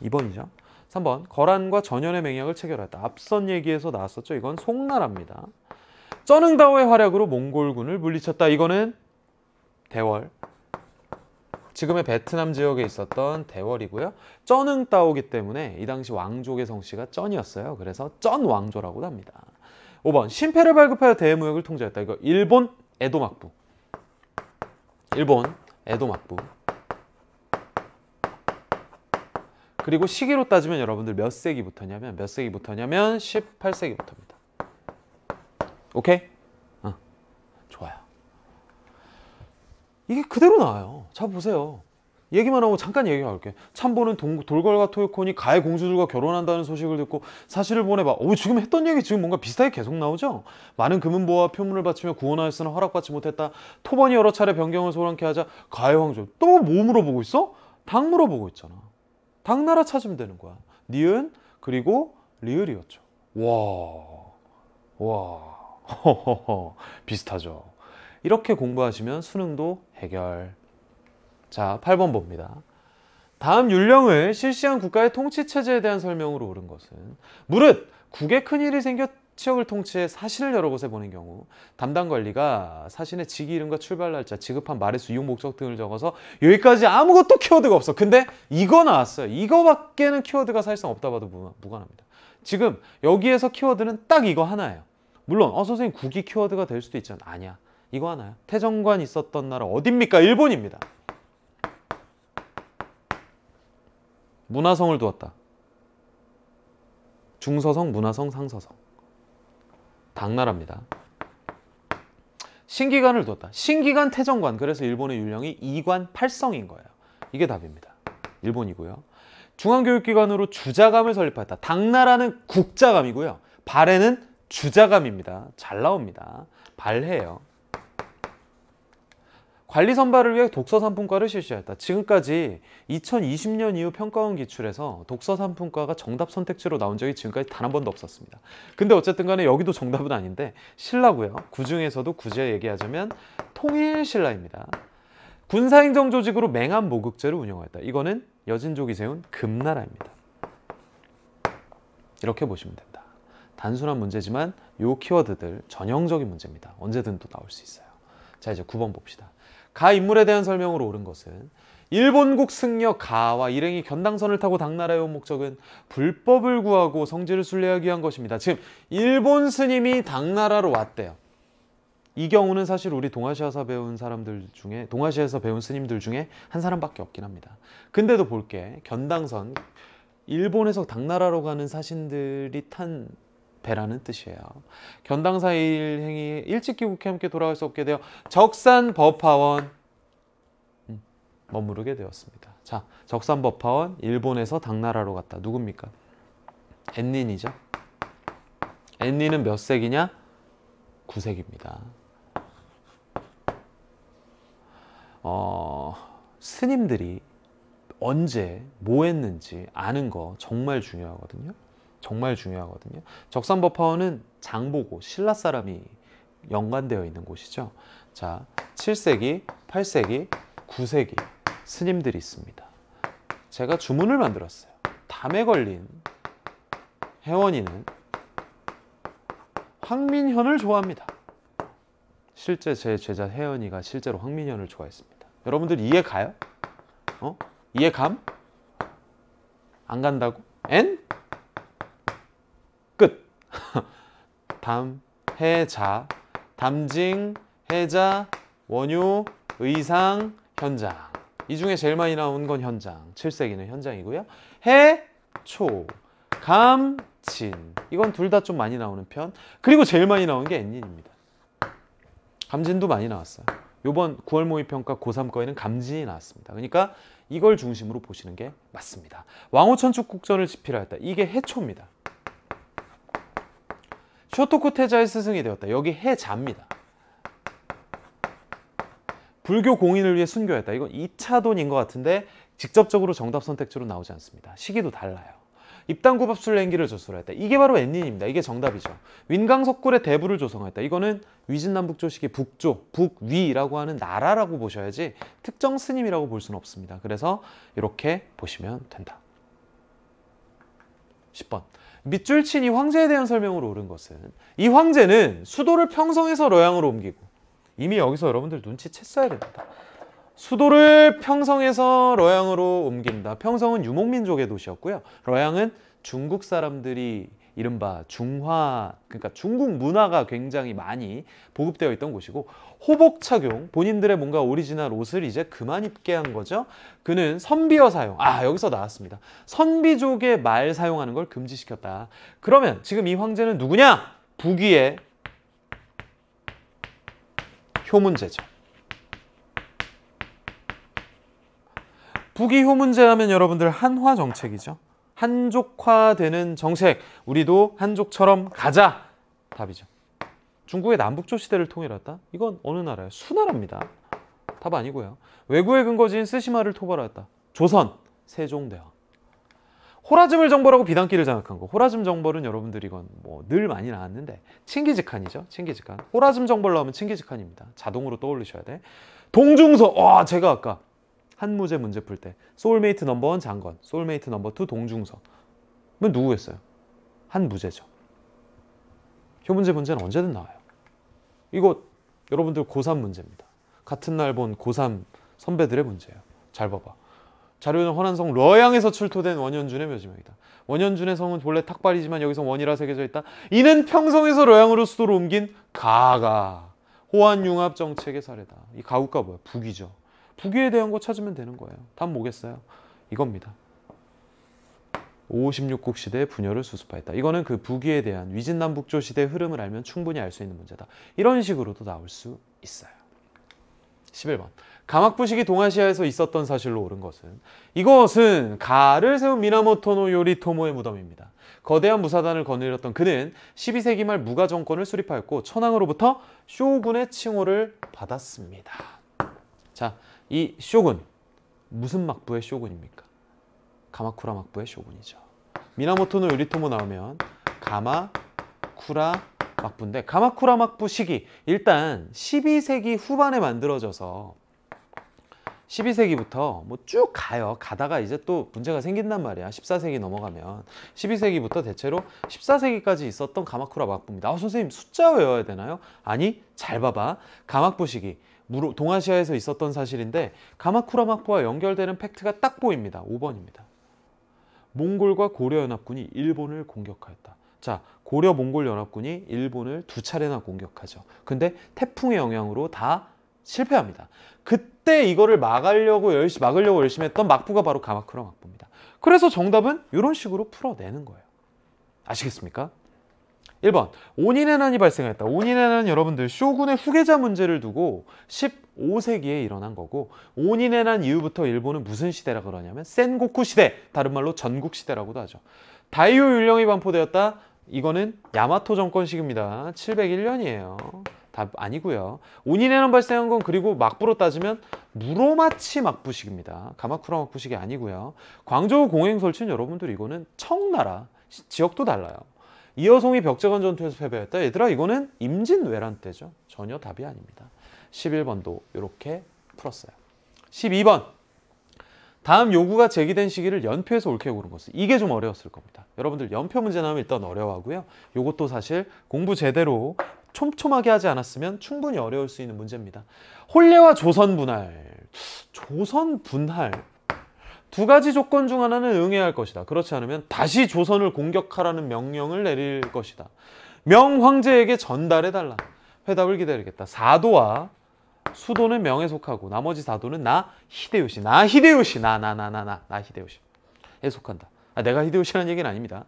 [SPEAKER 1] 2번이죠. 3번 거란과 전연의 맹약을 체결했다 앞선 얘기에서 나왔었죠. 이건 송나라입니다. 쩌능다오의 활약으로 몽골군을 물리쳤다. 이거는 대월. 지금의 베트남 지역에 있었던 대월이고요. 쩌능다오기 때문에 이 당시 왕족의 성씨가 쩐이었어요. 그래서 쩐왕조라고도 합니다. 5번 신패를 발급하여 대무역을 통제했다. 이거 일본 에도 막부. 일본 에도 막부. 그리고 시기로 따지면 여러분들 몇 세기부터냐면 몇 세기부터냐면 18세기부터입니다. 오케이? 어, 좋아요. 이게 그대로 나와요. 자 보세요. 얘기만 하고 잠깐 얘기할게. 참보는 동, 돌궐과 토요콘이 가해 공주들과 결혼한다는 소식을 듣고 사실을 보내봐. 오 어, 지금 했던 얘기 지금 뭔가 비슷하게 계속 나오죠? 많은 금은보와 표문을 바치며 구원하였으나 허락받지 못했다. 토번이 여러 차례 변경을 소란케 하자 가해 황조또 뭐 물어보고 있어? 당 물어보고 있잖아. 당나라 찾으면 되는 거야. 니은 그리고 리을이었죠. 와, 와, 허허허, <laughs> 비슷하죠. 이렇게 공부하시면 수능도 해결. 자, 8번 봅니다. 다음 율령을 실시한 국가의 통치체제에 대한 설명으로 옳은 것은 무릇 국에 큰일이 생겼 취업을 통치해 사실을 여러 곳에 보낸 경우 담당 관리가 사신의 직위 이름과 출발 날짜, 지급한 말의수 이용 목적 등을 적어서 여기까지 아무것도 키워드가 없어. 근데 이거 나왔어요. 이거밖에는 키워드가 사실상 없다 봐도 무관합니다. 지금 여기에서 키워드는 딱 이거 하나예요. 물론 어 선생님 국이 키워드가 될 수도 있잖아. 아니야. 이거 하나야. 태정관 있었던 나라 어딥니까? 일본입니다. 문화성을 두었다. 중서성, 문화성, 상서성. 당나라입니다. 신기관을 뒀다. 신기관 태정관. 그래서 일본의 유령이 이관팔성인 거예요. 이게 답입니다. 일본이고요. 중앙교육기관으로 주자감을 설립했다. 당나라는 국자감이고요. 발해는 주자감입니다. 잘 나옵니다. 발해요. 관리 선발을 위해 독서 상품과를 실시하였다. 지금까지 2020년 이후 평가원 기출에서 독서 상품과가 정답 선택지로 나온 적이 지금까지 단 한 번도 없었습니다. 근데 어쨌든 간에 여기도 정답은 아닌데 신라고요. 그 중에서도 굳이 얘기하자면 통일 신라입니다. 군사행정 조직으로 맹한 모국제를 운영하였다. 이거는 여진족이 세운 금나라입니다. 이렇게 보시면 됩니다. 단순한 문제지만 요 키워드들 전형적인 문제입니다. 언제든 또 나올 수 있어요. 자 이제 9번 봅시다. 가 인물에 대한 설명으로 옳은 것은 일본국 승려 가와 일행이 견당선을 타고 당나라에 온 목적은 불법을 구하고 성질을 순례하기 위한 것입니다. 지금 일본 스님이 당나라로 왔대요. 이 경우는 사실 우리 동아시아에서 배운 사람들 중에 동아시아에서 배운 스님들 중에 한 사람밖에 없긴 합니다. 근데도 볼게 견당선 일본에서 당나라로 가는 사신들이 탄 배라는 뜻이에요. 견당사 일행이 일찍 귀국해 함께 돌아갈 수 없게 되어 적산 법화원 음, 머무르게 되었습니다. 자, 적산 법화원 일본에서 당나라로 갔다. 누굽니까? 엔닌이죠. 엔닌은 몇 세기냐? 9세기입니다. 어, 스님들이 언제 뭐 했는지 아는 거 정말 중요하거든요. 정말 중요하거든요. 적산법 파원은 장보고 신라 사람이 연관되어 있는 곳이죠. 자, 7세기, 8세기, 9세기 스님들이 있습니다. 제가 주문을 만들었어요. 담에 걸린 혜원이는 황민현을 좋아합니다. 실제 제 제자 혜연이가 실제로 황민현을 좋아했습니다. 여러분들 이해 가요? 어? 이해 감? 안 간다고? 엔? <laughs> 담, 해자, 담징, 해자, 원유, 의상, 현장 이 중에 제일 많이 나온 건 현장 7세기는 현장이고요 해, 초, 감, 진 이건 둘 다 좀 많이 나오는 편 그리고 제일 많이 나온게엔진입니다 감진도 많이 나왔어요 요번 9월 모의평가 고3 거에는 감진이 나왔습니다 그러니까 이걸 중심으로 보시는 게 맞습니다 왕호천축국전을 집필하였다 이게 해초입니다 쇼토쿠 테자의 스승이 되었다. 여기 해자입니다. 불교 공인을 위해 순교했다. 이건 2차돈인 것 같은데 직접적으로 정답 선택지로 나오지 않습니다. 시기도 달라요. 입당구밥술 냉기를 조술했다. 이게 바로 엔닌입니다. 이게 정답이죠. 윈강석굴의 대부를 조성하였다 이거는 위진남북조식의 북조, 북위라고 하는 나라라고 보셔야지 특정 스님이라고 볼 수는 없습니다. 그래서 이렇게 보시면 된다. 10번. 밑줄 친이 황제에 대한 설명으로 옳은 것은 이 황제는 수도를 평성에서 러양으로 옮기고 이미 여기서 여러분들 눈치챘어야 됩니다. 수도를 평성에서 러양으로 옮긴다. 평성은 유목민족의 도시였고요. 러양은 중국 사람들이 이른바 중화 그러니까 중국 문화가 굉장히 많이 보급되어 있던 곳이고 호복 착용 본인들의 뭔가 오리지널 옷을 이제 그만 입게 한 거죠. 그는 선비어 사용 아 여기서 나왔습니다. 선비족의 말 사용하는 걸 금지시켰다. 그러면 지금 이 황제는 누구냐? 부귀의 효문제죠. 부귀 효문제 하면 여러분들 한화 정책이죠. 한족화되는 정책 우리도 한족처럼 가자 답이죠 중국의 남북조 시대를 통일했다 이건 어느 나라야 수나라입니다 답 아니고요 외국의 근거지인 쓰시마를 토벌하였다 조선 세종대왕 호라즘을 정벌하고 비단길을 장악한 거 호라즘 정벌은 여러분들이 이건 뭐 늘 많이 나왔는데 칭기즈칸이죠 칭기즈칸 호라즘 정벌 나오면 칭기즈칸입니다 자동으로 떠올리셔야 돼 동중서 와 제가 아까 한무제 문제 풀 때 소울메이트 넘버 원 장건, 소울메이트 넘버 투 동중서 면 뭐 누구겠어요? 한무제죠. 효문제 문제는 언제든 나와요. 이거 여러분들 고3 문제입니다. 같은 날 본 고3 선배들의 문제예요. 잘 봐봐. 자료는 허난성 러양에서 출토된 원현준의 묘지명이다. 원현준의 성은 본래 탁발이지만 여기서 원이라 새겨져 있다. 이는 평성에서 러양으로 수도로 옮긴 가가 호환융합정책의 사례다. 이 가구가 뭐야? 북이죠. 부기에 대한 거 찾으면 되는 거예요. 답 뭐겠어요? 이겁니다. 5 6국 시대의 분열을 수습하였다. 이거는 그 부기에 대한 위진남북조 시대의 흐름을 알면 충분히 알 수 있는 문제다. 이런 식으로도 나올 수 있어요. 11번. 가막부식이 동아시아에서 있었던 사실로 옳은 것은 이것은 가를 세운 미나모토노 요리토모의 무덤입니다. 거대한 무사단을 거느렸던 그는 12세기 말 무가 정권을 수립하였고 천황으로부터 쇼군의 칭호를 받았습니다. 자, 이 쇼군 무슨 막부의 쇼군입니까? 가마쿠라 막부의 쇼군이죠. 미나모토는 요리토모 나오면 가마쿠라 막부인데 가마쿠라 막부 시기 일단 12세기 후반에 만들어져서 12세기부터 뭐 쭉 가요. 가다가 이제 또 문제가 생긴단 말이야. 14세기 넘어가면. 12세기부터 대체로 14세기까지 있었던 가마쿠라 막부입니다. 아, 선생님 숫자 외워야 되나요? 아니, 잘 봐봐. 가막부 시기. 동아시아에서 있었던 사실인데 가마쿠라 막부와 연결되는 팩트가 딱 보입니다. 5번입니다. 몽골과 고려 연합군이 일본을 공격하였다. 자, 고려 몽골 연합군이 일본을 두 차례나 공격하죠. 근데 태풍의 영향으로 다 실패합니다. 그때 이거를 막으려고 열심히, 막으려고 열심히 했던 막부가 바로 가마쿠라 막부입니다. 그래서 정답은 이런 식으로 풀어내는 거예요. 아시겠습니까? 1번 온인의난이 발생했다. 온인의난은 여러분들 쇼군의 후계자 문제를 두고 15세기에 일어난 거고 온인의난 이후부터 일본은 무슨 시대라 그러냐면 센고쿠 시대, 다른 말로 전국 시대라고도 하죠. 다이오 율령이 반포되었다. 이거는 야마토 정권 시기입니다. 701년이에요. 답 아니고요. 온인의난 발생한 건 그리고 막부로 따지면 무로마치 막부시기입니다 가마쿠라 막부 시기 아니고요. 광저우 공행 설치는 여러분들 이거는 청나라 지역도 달라요. 이여송이 벽제관 전투에서 패배했다. 얘들아 이거는 임진왜란 때죠. 전혀 답이 아닙니다. 11번도 이렇게 풀었어요. 12번 다음 요구가 제기된 시기를 연표에서 옳게 고른 것은 이게 좀 어려웠을 겁니다. 여러분들 연표 문제 나오면 일단 어려워하고요. 요것도 사실 공부 제대로 촘촘하게 하지 않았으면 충분히 어려울 수 있는 문제입니다. 홀례와 조선 분할. 조선 분할. 두 가지 조건 중 하나는 응해할 것이다. 그렇지 않으면 다시 조선을 공격하라는 명령을 내릴 것이다. 명 황제에게 전달해달라. 회답을 기다리겠다. 사도와 수도는 명에 속하고 나머지 사도는 나 히데요시. 나 히데요시. 나나나나나나 히데요시. 에 속한다. 아, 내가 히데요시라는 얘기는 아닙니다.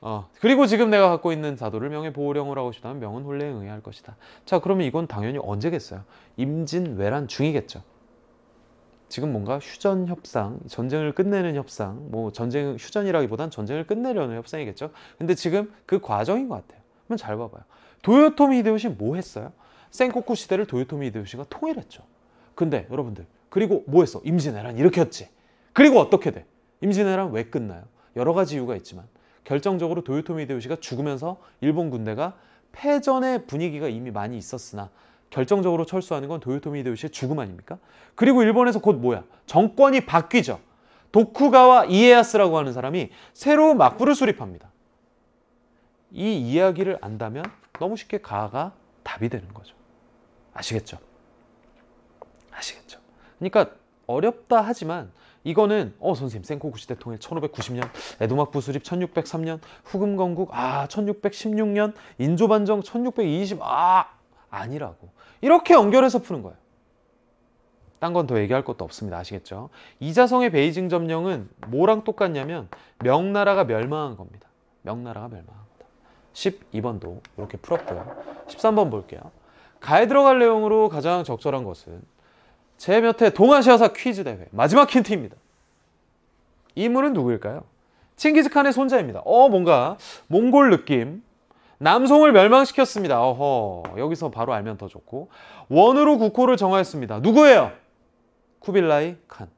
[SPEAKER 1] 어, 그리고 지금 내가 갖고 있는 사도를 명의 보호령으로 하고 싶다면 명은 혼례에 응해할 것이다. 자, 그러면 이건 당연히 언제겠어요? 임진왜란 중이겠죠. 지금 뭔가 휴전 협상, 전쟁을 끝내는 협상, 뭐 전쟁 휴전이라기보단 전쟁을 끝내려는 협상이겠죠. 근데 지금 그 과정인 것 같아요. 한번 잘 봐봐요. 도요토미 히데요시 뭐 했어요? 센코쿠 시대를 도요토미 히데요시가 통일했죠. 근데 여러분들 그리고 뭐 했어? 임진왜란 이렇게 했지 그리고 어떻게 돼? 임진왜란 왜 끝나요? 여러 가지 이유가 있지만 결정적으로 도요토미 히데요시가 죽으면서 일본 군대가 패전의 분위기가 이미 많이 있었으나 결정적으로 철수하는 건 도요토미 히데요시의 죽음 아닙니까? 그리고 일본에서 곧 뭐야? 정권이 바뀌죠. 도쿠가와 이에야스라고 하는 사람이 새로 운 막부를 수립합니다. 이 이야기를 안다면 너무 쉽게 가가 답이 되는 거죠. 아시겠죠? 아시겠죠? 그러니까 어렵다 하지만 이거는 어 선생님 센코구 시대 통일 1590년 에도막부 수립 1603년 후금건국 아 1616년 인조반정 1620아 아니라고. 이렇게 연결해서 푸는 거예요. 딴 건 더 얘기할 것도 없습니다. 아시겠죠? 이자성의 베이징 점령은 뭐랑 똑같냐면 명나라가 멸망한 겁니다. 명나라가 멸망한 겁니다. 12번도 이렇게 풀었고요. 13번 볼게요. 가에 들어갈 내용으로 가장 적절한 것은 제몇해 동아시아사 퀴즈 대회 마지막 힌트입니다. 인물은 누구일까요? 칭기즈칸의 손자입니다. 어 뭔가 몽골 느낌 남송을 멸망시켰습니다. 어허, 여기서 바로 알면 더 좋고 원으로 국호를 정하였습니다. 누구예요? 쿠빌라이 칸.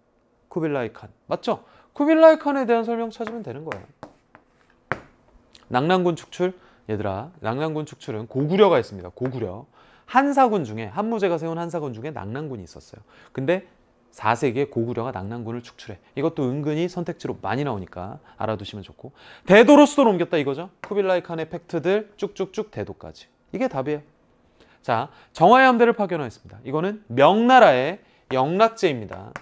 [SPEAKER 1] 쿠빌라이 칸. 맞죠? 쿠빌라이 칸에 대한 설명 찾으면 되는 거예요. 낙랑군 축출, 얘들아, 낙랑군 축출은 고구려가 있습니다. 고구려. 한사군 중에 한무제가 세운 한사군 중에 낙랑군이 있었어요. 근데 4세기에 고구려가 낙랑군을 축출해. 이것도 은근히 선택지로 많이 나오니까 알아두시면 좋고. 대도로 수도를 옮겼다 이거죠. 쿠빌라이 칸의 팩트들 쭉쭉쭉 대도까지. 이게 답이에요. 자, 정화의 함대를 파견하였습니다. 이거는 명나라의 영락제입니다.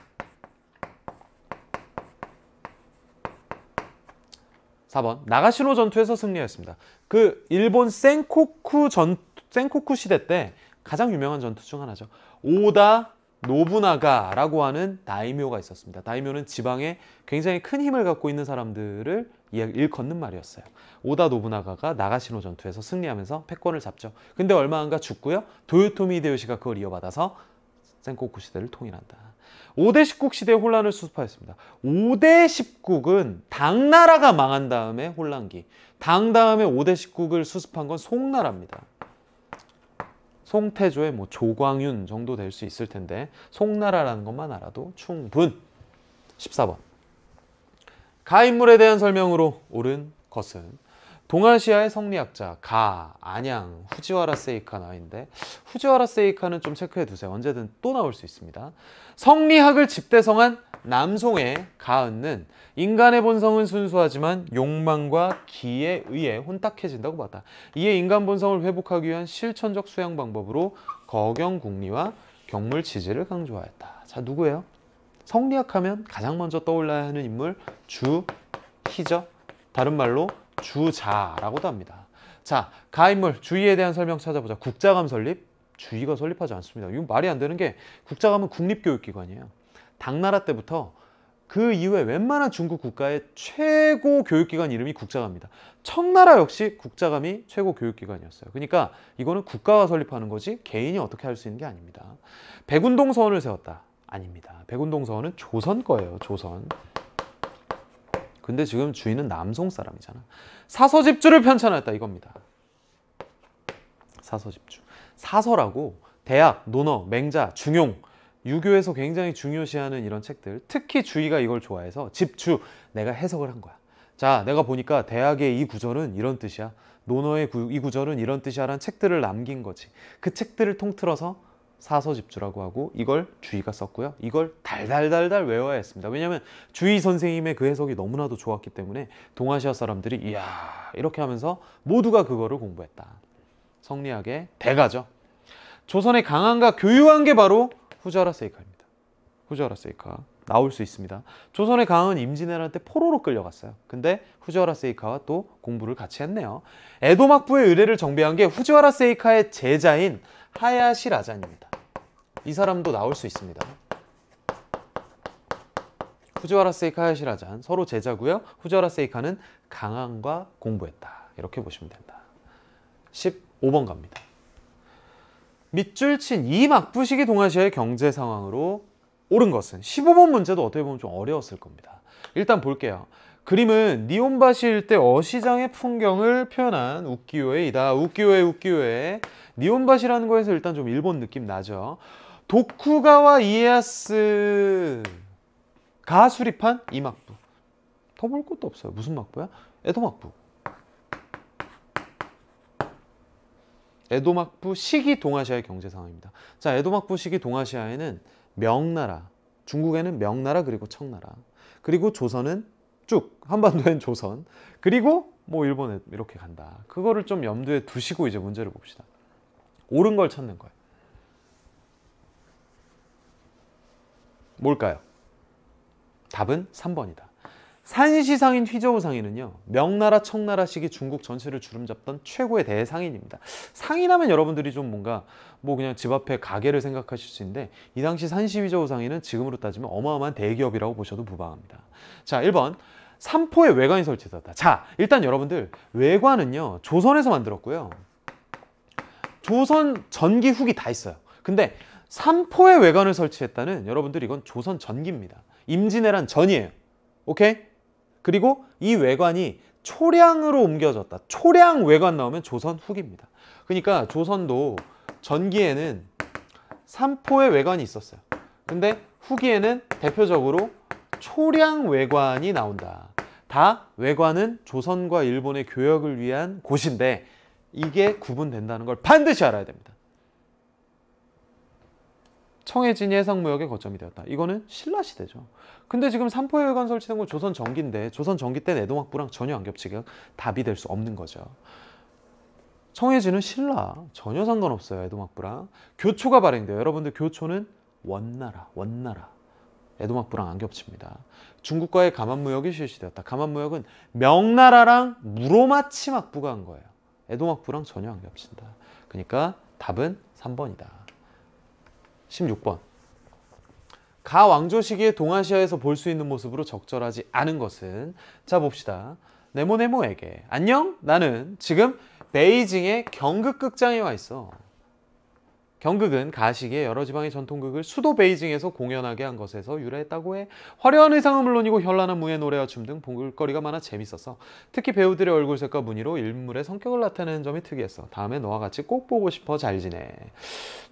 [SPEAKER 1] 4번 나가시노 전투에서 승리하였습니다. 그 일본 센코쿠 전 센코쿠 시대 때 가장 유명한 전투 중 하나죠. 오다 노부나가라고 하는 다이묘가 있었습니다. 다이묘는 지방에 굉장히 큰 힘을 갖고 있는 사람들을 일컫는 말이었어요. 오다 노부나가가 나가시노 전투에서 승리하면서 패권을 잡죠. 근데 얼마 안 가 죽고요. 도요토미 히데요시가 그걸 이어받아서 센코쿠 시대를 통일한다. 5대 1국 시대의 혼란을 수습하였습니다. 5대 1국은 당나라가 망한 다음에 혼란기, 당 다음에 5대 1국을 수습한 건 송나라입니다. 송태조의 뭐 조광윤 정도 될 수 있을 텐데 송나라라는 것만 알아도 충분. 14번. 가인물에 대한 설명으로 옳은 것은 동아시아의 성리학자 가, 안양, 후지와라 세이카 나인데 후지와라 세이카는 좀 체크해 두세요. 언제든 또 나올 수 있습니다. 성리학을 집대성한 남송의 가은은 인간의 본성은 순수하지만 욕망과 기에 의해 혼탁해진다고 봤다. 이에 인간 본성을 회복하기 위한 실천적 수양 방법으로 거경 국리와 경물 지지를 강조하였다. 자, 누구예요? 성리학 하면 가장 먼저 떠올라야 하는 인물 주희죠. 다른 말로 주자라고도 합니다. 자, 가인물 주의에 대한 설명 찾아보자. 국자감 설립, 주의가 설립하지 않습니다. 이건 말이 안 되는 게 국자감은 국립교육기관이에요. 당나라 때부터 그 이후에 웬만한 중국 국가의 최고 교육기관 이름이 국자감입니다. 청나라 역시 국자감이 최고 교육기관이었어요. 그러니까 이거는 국가가 설립하는 거지 개인이 어떻게 할 수 있는 게 아닙니다. 백운동 서원을 세웠다. 아닙니다. 백운동 서원은 조선 거예요. 조선. 근데 지금 주인은 남송 사람이잖아. 사서집주를 편찬했다 이겁니다. 사서집주. 사서라고 대학, 논어, 맹자, 중용 유교에서 굉장히 중요시하는 이런 책들 특히 주의가 이걸 좋아해서 집주 내가 해석을 한 거야 자 내가 보니까 대학의 이 구절은 이런 뜻이야 논어의 구, 이 구절은 이런 뜻이야 라는 책들을 남긴 거지 그 책들을 통틀어서 사서집주라고 하고 이걸 주의가 썼고요 이걸 달달달달 외워야 했습니다 왜냐하면 주의 선생님의 그 해석이 너무나도 좋았기 때문에 동아시아 사람들이 이야 이렇게 하면서 모두가 그거를 공부했다 성리학의 대가죠 조선의 강한과 교유한 게 바로 후자라 세이카입니다. 후지라 세이카 나올 수 있습니다. 조선의 강은 임진왜란때 포로로 끌려갔어요. 근데 후지와라 세이카와 또 공부를 같이 했네요. 에도 막부의 의뢰를 정비한 게 후지와라 세이카의 제자인 하야시 라잔입니다. 이 사람도 나올 수 있습니다. 후지와라 세이카 하야시 라잔 서로 제자고요. 후지와라 세이카는 강한과 공부했다. 이렇게 보시면 된다. 15번 갑니다. 밑줄 친 이 막부시기 동아시아의 경제 상황으로 옳은 것은 15번 문제도 어떻게 보면 좀 어려웠을 겁니다. 일단 볼게요. 그림은 니온바시 일대 어시장의 풍경을 표현한 우키요에이다. 우키요에 우키요에 니온바시라는 거에서 일단 좀 일본 느낌 나죠. 도쿠가와 이에야스가 수립한 이 막부. 더 볼 것도 없어요. 무슨 막부야? 에도 막부. 에도막부 시기 동아시아의 경제 상황입니다. 자, 에도막부 시기 동아시아에는 명나라, 중국에는 명나라 그리고 청나라, 그리고 조선은 쭉 한반도엔 조선, 그리고 뭐 일본에 이렇게 간다. 그거를 좀 염두에 두시고 이제 문제를 봅시다. 옳은 걸 찾는 거예요. 뭘까요? 답은 3번이다. 산시상인 휘저우 상인은요 명나라 청나라 시기 중국 전체를 주름잡던 최고의 대상인입니다 상인하면 여러분들이 좀 뭔가 뭐 그냥 집 앞에 가게를 생각하실 수 있는데 이 당시 산시 휘저우 상인은 지금으로 따지면 어마어마한 대기업이라고 보셔도 무방합니다 자 1번 삼포에 외관이 설치되었다 자 일단 여러분들 외관은요 조선에서 만들었고요 조선 전기 후기 다 있어요 근데 삼포에 외관을 설치했다는 여러분들 이건 조선 전기입니다 임진왜란 전이에요 오케이? 그리고 이 외관이 초량으로 옮겨졌다. 초량 외관 나오면 조선 후기입니다. 그러니까 조선도 전기에는 삼포의 외관이 있었어요. 근데 후기에는 대표적으로 초량 외관이 나온다. 다 외관은 조선과 일본의 교역을 위한 곳인데 이게 구분된다는 걸 반드시 알아야 됩니다. 청해진 해상무역의 거점이 되었다. 이거는 신라시대죠. 근데 지금 삼포해관설치된건 조선 전기인데 조선 전기 때 내동학부랑 전혀 안 겹치게 답이 될 수 없는 거죠. 청해진은 신라 전혀 상관없어요. 애동학부랑 교초가 발행돼요. 여러분들 교초는 원나라 원나라 애동학부랑 안 겹칩니다. 중국과의 가만무역이 실시되었다. 가만무역은 명나라랑 무로마치 막부가 한 거예요. 애동학부랑 전혀 안 겹친다. 그러니까 답은 3번이다. 16번 가 왕조 시기에 동아시아에서 볼 수 있는 모습으로 적절하지 않은 것은 자 봅시다 네모네모에게 안녕 나는 지금 베이징의 경극극장에 와 있어 경극은 가식의 여러 지방의 전통극을 수도 베이징에서 공연하게 한 것에서 유래했다고 해 화려한 의상은 물론이고 현란한 무예 노래와 춤 등 볼거리가 많아 재밌었어 특히 배우들의 얼굴 색과 무늬로 인물의 성격을 나타내는 점이 특이했어 다음에 너와 같이 꼭 보고 싶어 잘 지내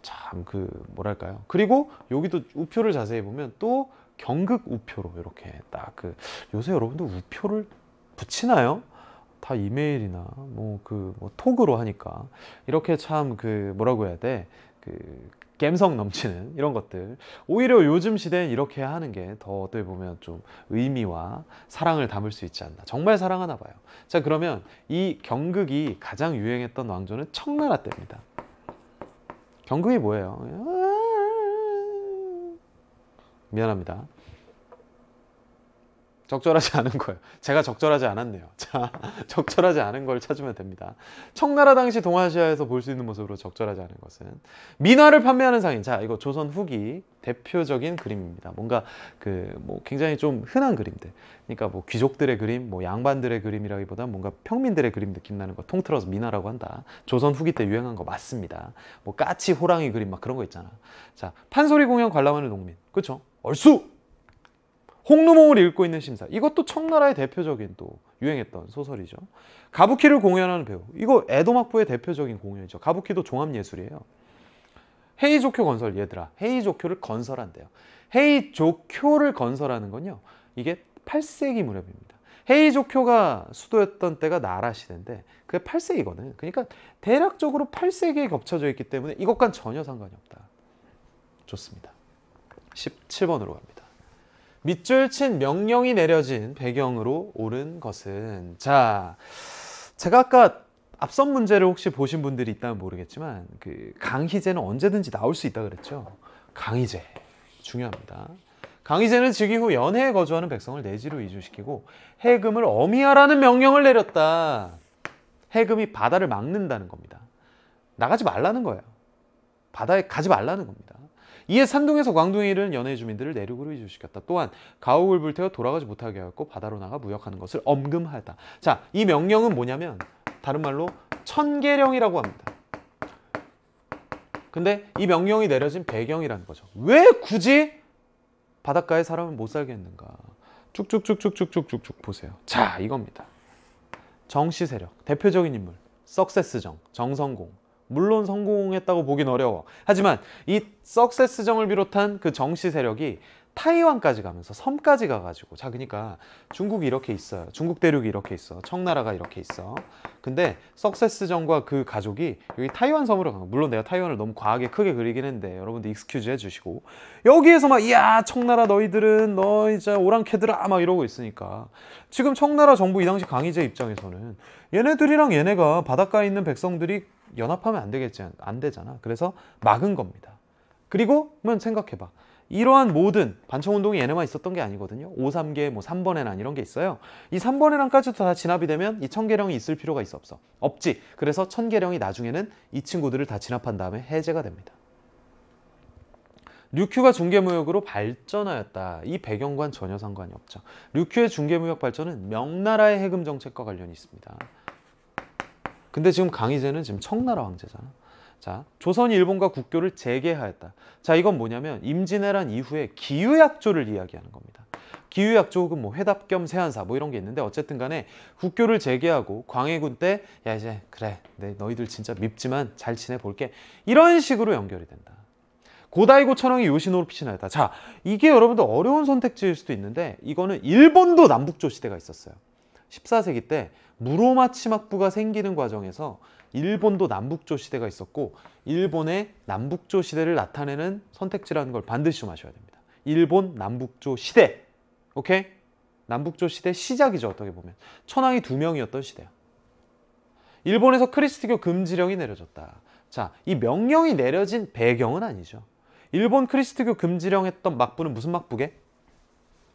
[SPEAKER 1] 참 그 뭐랄까요 그리고 여기도 우표를 자세히 보면 또 경극 우표로 이렇게 딱 그 요새 여러분들 우표를 붙이나요? 다 이메일이나 뭐 그뭐 그 뭐 톡으로 하니까 이렇게 참 그 뭐라고 해야 돼 그갬성 넘치는 이런 것들 오히려 요즘 시대엔 이렇게 하는 게 더 어떻게 보면 좀 의미와 사랑을 담을 수 있지 않나 정말 사랑하나 봐요 자 그러면 이 경극이 가장 유행했던 왕조는 청나라 때입니다 경극이 뭐예요? 아, 미안합니다 적절하지 않은 거예요. 제가 적절하지 않았네요. 자, 적절하지 않은 걸 찾으면 됩니다. 청나라 당시 동아시아에서 볼 수 있는 모습으로 적절하지 않은 것은 민화를 판매하는 상인. 자, 이거 조선 후기 대표적인 그림입니다. 뭔가 그 뭐 굉장히 좀 흔한 그림들. 그러니까 뭐 귀족들의 그림, 뭐 양반들의 그림이라기보다 뭔가 평민들의 그림 느낌 나는 거 통틀어서 민화라고 한다. 조선 후기 때 유행한 거 맞습니다. 뭐 까치, 호랑이 그림 막 그런 거 있잖아. 자, 판소리 공연 관람하는 농민. 그렇죠? 얼쑤! 홍루몽을 읽고 있는 심사 이것도 청나라의 대표적인 또 유행했던 소설이죠 가부키를 공연하는 배우 이거 에도막부의 대표적인 공연이죠 가부키도 종합예술이에요 헤이조쿄 건설 얘들아 헤이조쿄를 건설한대요 헤이조쿄를 건설하는 건요 이게 8세기 무렵입니다 헤이조쿄가 수도였던 때가 나라 시대인데 그게 8세기거든 그러니까 대략적으로 8세기에 겹쳐져 있기 때문에 이것과는 전혀 상관이 없다 좋습니다 17번으로 갑니다 밑줄 친 명령이 내려진 배경으로 옳은 것은 자 제가 아까 앞선 문제를 혹시 보신 분들이 있다면 모르겠지만 그강희제는 언제든지 나올 수 있다 그랬죠 강희제 중요합니다 강희제는 즉위 후 연해에 거주하는 백성을 내지로 이주시키고 해금을 어미하라는 명령을 내렸다 해금이 바다를 막는다는 겁니다 나가지 말라는 거예요 바다에 가지 말라는 겁니다 이에 산동에서 광둥에 이르 연해 주민들을 내륙으로 이주시켰다. 또한 가옥을 불태워 돌아가지 못하게 하였고 바다로 나가 무역하는 것을 엄금하였다. 자, 이 명령은 뭐냐면 다른 말로 천계령이라고 합니다. 근데 이 명령이 내려진 배경이라는 거죠. 왜 굳이 바닷가에 사람은 못 살겠는가? 쭉쭉쭉쭉쭉쭉쭉 보세요. 자, 이겁니다. 정시 세력, 대표적인 인물, 석세스정, 정성공, 물론 성공했다고 보긴 어려워. 하지만 이 석세스정을 비롯한 그 정씨 세력이 타이완까지 가면서 섬까지 가가지고 자 그러니까 중국이 이렇게 있어요 중국 대륙이 이렇게 있어 청나라가 이렇게 있어 근데 석세스정과 그 가족이 여기 타이완 섬으로 간 거. 물론 내가 타이완을 너무 과하게 크게 그리긴 했는데 여러분들 익스큐즈 해주시고 여기에서 막 이야 청나라 너희들은 너 이제 오랑캐들아 막 이러고 있으니까 지금 청나라 정부 이 당시 강의제 입장에서는 얘네들이랑 얘네가 바닷가에 있는 백성들이 연합하면 안 되겠지 안 되잖아. 그래서 막은 겁니다. 그리고면 생각해봐. 이러한 모든 반청운동이 얘네만 있었던 게 아니거든요. 5, 3개, 뭐 3번의 난 이런 게 있어요. 이 3번의 난까지도 다 진압이 되면 이 천계령이 있을 필요가 있어 없어? 없지. 그래서 천계령이 나중에는 이 친구들을 다 진압한 다음에 해제가 됩니다. 류큐가 중계무역으로 발전하였다. 이 배경과는 전혀 상관이 없죠. 류큐의 중계무역 발전은 명나라의 해금 정책과 관련이 있습니다. 근데 지금 강희제는 지금 청나라 황제잖아. 자, 조선이 일본과 국교를 재개하였다. 자, 이건 뭐냐면 임진왜란 이후에 기유약조를 이야기하는 겁니다. 기유약조 혹은 뭐 회답 겸세안사뭐 이런 게 있는데 어쨌든 간에 국교를 재개하고 광해군 때 야 이제 그래 네, 너희들 진짜 밉지만 잘 지내볼게 이런 식으로 연결이 된다. 고다이고 천황이 요시노로 피신하였다. 자, 이게 여러분들 어려운 선택지일 수도 있는데 이거는 일본도 남북조 시대가 있었어요. 14세기 때 무로마 치막부가 생기는 과정에서 일본도 남북조 시대가 있었고 일본의 남북조 시대를 나타내는 선택지라는 걸 반드시 좀 아셔야 됩니다. 일본 남북조 시대. 오케이? 남북조 시대 시작이죠. 어떻게 보면. 천황이 두 명이었던 시대야. 일본에서 크리스트교 금지령이 내려졌다. 자, 이 명령이 내려진 배경은 아니죠. 일본 크리스트교 금지령 했던 막부는 무슨 막부게?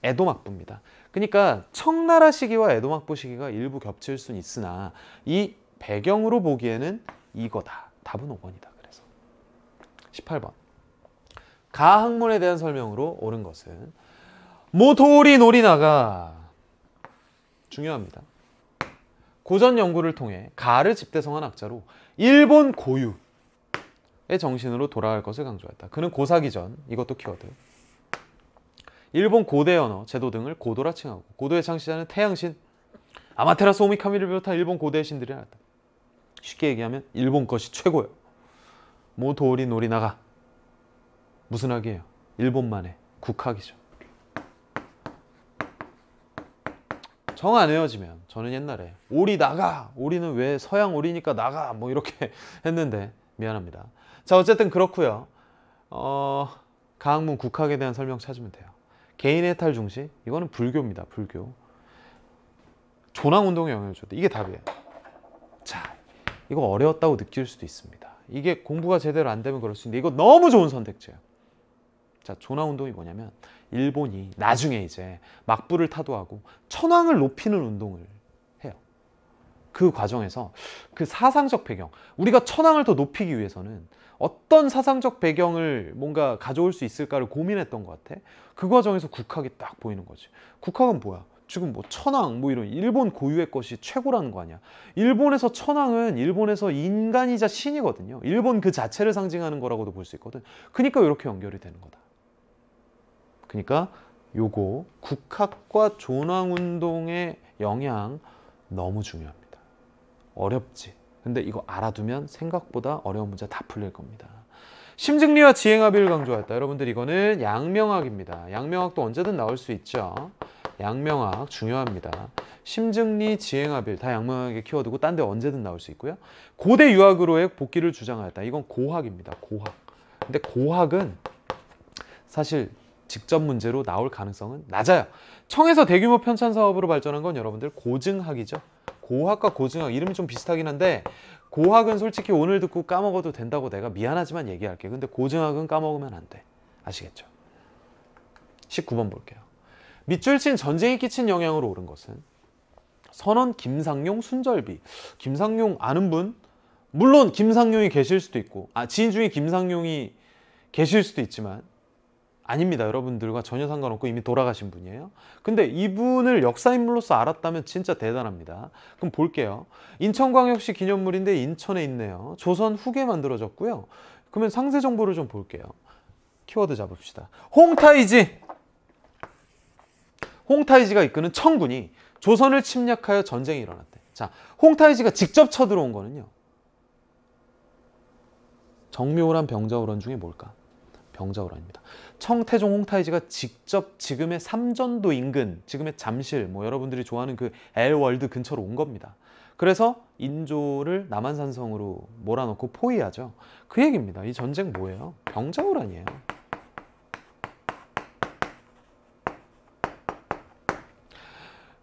[SPEAKER 1] 애도막부입니다 그러니까 청나라 시기와 애도막부 시기가 일부 겹칠 수는 있으나 이 배경으로 보기에는 이거다. 답은 5번이다. 그래서 18번. 가학문에 대한 설명으로 옳은 것은 모토리 노리나가 중요합니다. 고전 연구를 통해 가를 집대성한 학자로 일본 고유의 정신으로 돌아갈 것을 강조했다. 그는 고사기 전, 이것도 키워드, 일본 고대 언어, 제도 등을 고도라 칭하고 고도의 창시자는 태양신, 아마테라스 오미카미를 비롯한 일본 고대의 신들이 나았다 쉽게 얘기하면 일본 것이 최고예요. 모도리 노리나가 무슨 학이에요? 일본만의 국학이죠. 정 안외워지면 저는 옛날에 오리 나가! 오리는 왜 서양 오리니까 나가! 뭐 이렇게 <laughs> 했는데 미안합니다. 자 어쨌든 그렇고요. 어, 가학문 국학에 대한 설명 찾으면 돼요. 개인 해탈 중시 이거는 불교입니다. 불교. 조낭 운동에 영향을 줬다. 이게 답이에요. 자, 이거 어려웠다고 느낄 수도 있습니다. 이게 공부가 제대로 안 되면 그럴 수 있는데 이거 너무 좋은 선택지예요. 자, 조낭 운동이 뭐냐면 일본이 나중에 이제 막부를 타도하고 천황을 높이는 운동을 그 과정에서 그 사상적 배경, 우리가 천황을 더 높이기 위해서는 어떤 사상적 배경을 뭔가 가져올 수 있을까를 고민했던 것 같아. 그 과정에서 국학이 딱 보이는 거지. 국학은 뭐야? 지금 뭐 천황 뭐 이런 일본 고유의 것이 최고라는 거 아니야. 일본에서 천황은 일본에서 인간이자 신이거든요. 일본 그 자체를 상징하는 거라고도 볼 수 있거든. 그러니까 이렇게 연결이 되는 거다. 그러니까 요거 국학과 존황운동의 영향 너무 중요합니다. 어렵지. 근데 이거 알아두면 생각보다 어려운 문제 다 풀릴 겁니다. 심증리와 지행합의를 강조했다. 여러분들 이거는 양명학입니다. 양명학도 언제든 나올 수 있죠. 양명학 중요합니다. 심증리, 지행합일 다 양명학의 키워드고 딴 데 언제든 나올 수 있고요. 고대 유학으로의 복귀를 주장하였다. 이건 고학입니다. 고학. 근데 고학은 사실 직접 문제로 나올 가능성은 낮아요. 청에서 대규모 편찬 사업으로 발전한 건 여러분들 고증학이죠. 고학과 고증학 이름이 좀 비슷하긴 한데 고학은 솔직히 오늘 듣고 까먹어도 된다고 내가 미안하지만 얘기할게 근데 고증학은 까먹으면 안돼 아시겠죠 19번 볼게요 밑줄 친 전쟁이 끼친 영향으로 오른 것은 선원 김상용 순절비 김상용 아는 분? 물론 김상용이 계실 수도 있고 아 지인 중에 김상용이 계실 수도 있지만 아닙니다. 여러분들과 전혀 상관없고 이미 돌아가신 분이에요. 근데 이분을 역사인물로서 알았다면 진짜 대단합니다. 그럼 볼게요. 인천광역시 기념물인데 인천에 있네요. 조선 후기에 만들어졌고요. 그러면 상세 정보를 좀 볼게요. 키워드 잡읍시다. 홍타이지! 홍타이지가 이끄는 청군이 조선을 침략하여 전쟁이 일어났대. 자, 홍타이지가 직접 쳐들어온 거는요. 정묘란 병자호란 중에 뭘까? 병자호란입니다. 청태종 홍타이지가 직접 지금의 삼전도 인근, 지금의 잠실, 뭐 여러분들이 좋아하는 그 엘월드 근처로 온 겁니다. 그래서 인조를 남한산성으로 몰아넣고 포위하죠. 그 얘기입니다. 이 전쟁 뭐예요? 병자호란이에요.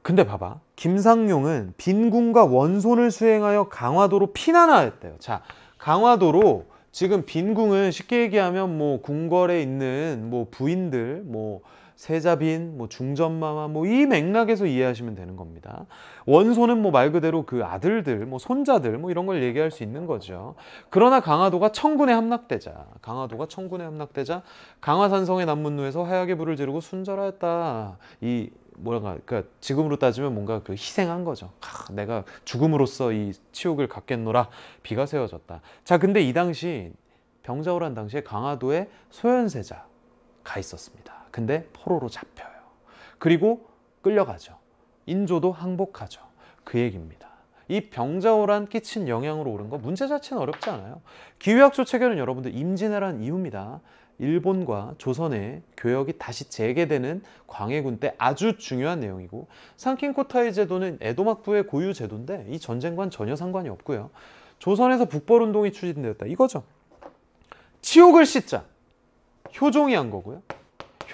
[SPEAKER 1] 근데 봐봐. 김상용은 빈군과 원손을 수행하여 강화도로 피난하였대요. 자, 강화도로 지금 빈궁은 쉽게 얘기하면 뭐 궁궐에 있는 뭐 부인들, 뭐 세자빈, 뭐 중전마마 뭐 이 맥락에서 이해하시면 되는 겁니다. 원소는 뭐 말 그대로 그 아들들, 뭐 손자들 뭐 이런 걸 얘기할 수 있는 거죠. 그러나 강화도가 청군에 함락되자, 강화도가 청군에 함락되자 강화산성의 남문루에서 하얗게 불을 지르고 순절하였다. 이 뭐랄까 그러니까 지금으로 따지면 뭔가 그 희생한 거죠 하, 아, 내가 죽음으로써 이 치욕을 갖겠노라 비가 세워졌다 자 근데 이 당시 병자호란 당시에 강화도에 소현세자가 있었습니다 근데 포로로 잡혀요 그리고 끌려가죠 인조도 항복하죠 그 얘기입니다 이 병자호란 끼친 영향으로 오른 거 문제 자체는 어렵지 않아요 기후학조 체계는 여러분들 임진왜란 이후입니다 일본과 조선의 교역이 다시 재개되는 광해군 때 아주 중요한 내용이고 상킨코타이 제도는 에도막부의 고유 제도인데 이 전쟁과는 전혀 상관이 없고요. 조선에서 북벌운동이 추진되었다 이거죠. 치욕을 씻자 효종이 한 거고요.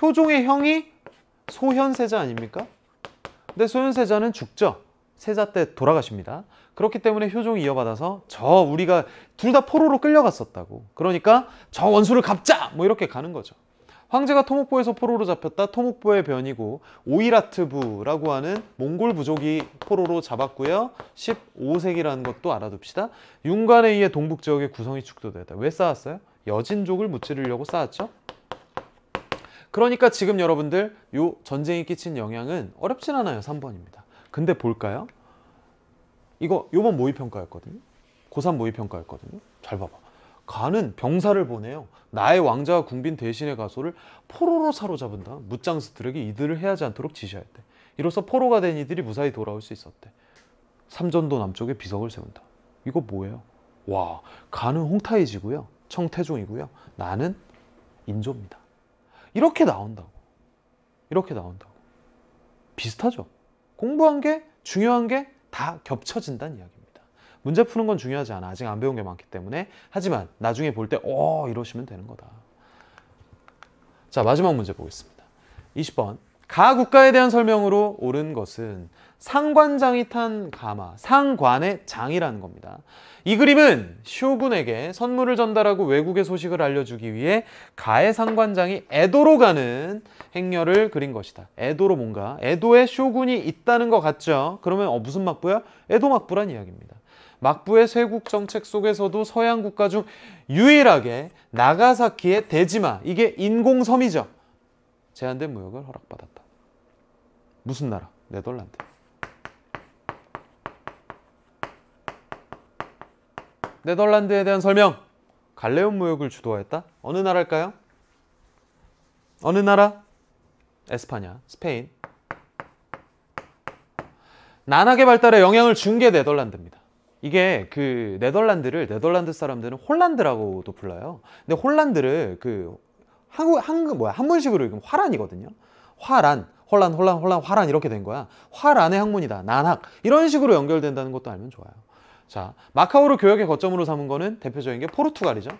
[SPEAKER 1] 효종의 형이 소현세자 아닙니까? 근데 소현세자는 죽죠. 세자 때 돌아가십니다. 그렇기 때문에 효종이 이어받아서 저 우리가 둘 다 포로로 끌려갔었다고 그러니까 저 원수를 갚자 뭐 이렇게 가는 거죠 황제가 토목보에서 포로로 잡혔다 토목보의 변이고 오이라트부라고 하는 몽골 부족이 포로로 잡았고요 15세기라는 것도 알아둡시다 윤관에 의해 동북 지역의 구성이 축소되었다 왜 쌓았어요? 여진족을 무찌르려고 쌓았죠 그러니까 지금 여러분들 요 전쟁이 끼친 영향은 어렵진 않아요 3번입니다 근데 볼까요? 이거 요번 모의평가였거든요. 고3 모의평가였거든요. 잘 봐봐. 가는 병사를 보내요. 나의 왕자와 궁빈 대신의 가소를 포로로 사로잡은다. 무장스들에게 이들을 해하지 않도록 지시하였 돼. 이로써 포로가 된 이들이 무사히 돌아올 수 있었대. 삼전도 남쪽에 비석을 세운다. 이거 뭐예요? 와, 가는 홍타이지고요. 청태종이고요. 나는 인조입니다. 이렇게 나온다고. 이렇게 나온다고. 비슷하죠? 공부한 게 중요한 게다 겹쳐진다는 이야기입니다. 문제 푸는 건 중요하지 않아. 아직 안 배운 게 많기 때문에. 하지만 나중에 볼 때, 어, 이러시면 되는 거다. 자, 마지막 문제 보겠습니다. 20번. 가 국가에 대한 설명으로 옳은 것은 상관장이 탄 가마, 상관의 장이라는 겁니다. 이 그림은 쇼군에게 선물을 전달하고 외국의 소식을 알려주기 위해 가해 상관장이 에도로 가는 행렬을 그린 것이다. 에도로 뭔가, 에도에 쇼군이 있다는 것 같죠? 그러면 어, 무슨 막부야? 에도 막부란 이야기입니다. 막부의 쇄국 정책 속에서도 서양 국가 중 유일하게 나가사키의 대지마, 이게 인공섬이죠. 제한된 무역을 허락받았다. 무슨 나라? 네덜란드. 네덜란드에 대한 설명 갈레온 무역을 주도하였다? 어느 나라일까요? 어느 나라? 에스파냐, 스페인 난하게 발달에 영향을 준 게 네덜란드입니다 이게 그 네덜란드를 네덜란드 사람들은 홀란드라고도 불러요 근데 홀란드를 그 한국, 한국 뭐야 한문식으로 읽으면 화란이거든요 화란 홀란홀란홀란 화란 이렇게 된 거야. 화란의 학문이다. 난학. 이런 식으로 연결된다는 것도 알면 좋아요. 자, 마카오를 교역의 거점으로 삼은 거는 대표적인 게 포르투갈이죠.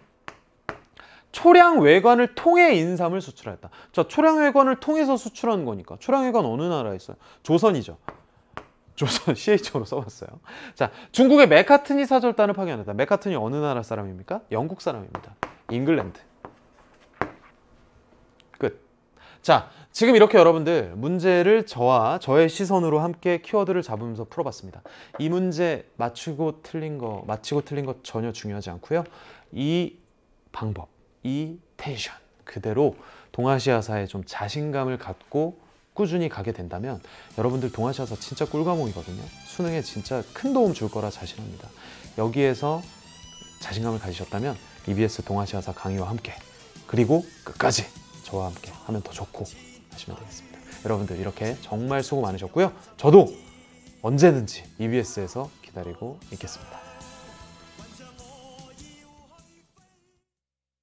[SPEAKER 1] 초량 외관을 통해 인삼을 수출하였다. 자, 초량 외관을 통해서 수출한 거니까. 초량 외관 어느 나라에 있어요? 조선이죠. 조선 <laughs> CH로 써봤어요. 자, 중국의 메카트니 사절단을 파견했다. 메카트니 어느 나라 사람입니까? 영국 사람입니다. 잉글랜드. 끝. 자, 지금 이렇게 여러분들 문제를 저와 저의 시선으로 함께 키워드를 잡으면서 풀어봤습니다. 이 문제 맞추고 틀린 거, 맞추고 틀린 거 전혀 중요하지 않고요. 이 방법, 이 텐션 그대로 동아시아사에 좀 자신감을 갖고 꾸준히 가게 된다면 여러분들 동아시아사 진짜 꿀과목이거든요. 수능에 진짜 큰 도움 줄 거라 자신합니다. 여기에서 자신감을 가지셨다면 EBS 동아시아사 강의와 함께 그리고 끝까지 저와 함께 하면 더 좋고 하시면 되겠습니다. 여러분들 이렇게 정말 수고 많으셨고요. 저도 언제든지 EBS에서 기다리고 있겠습니다.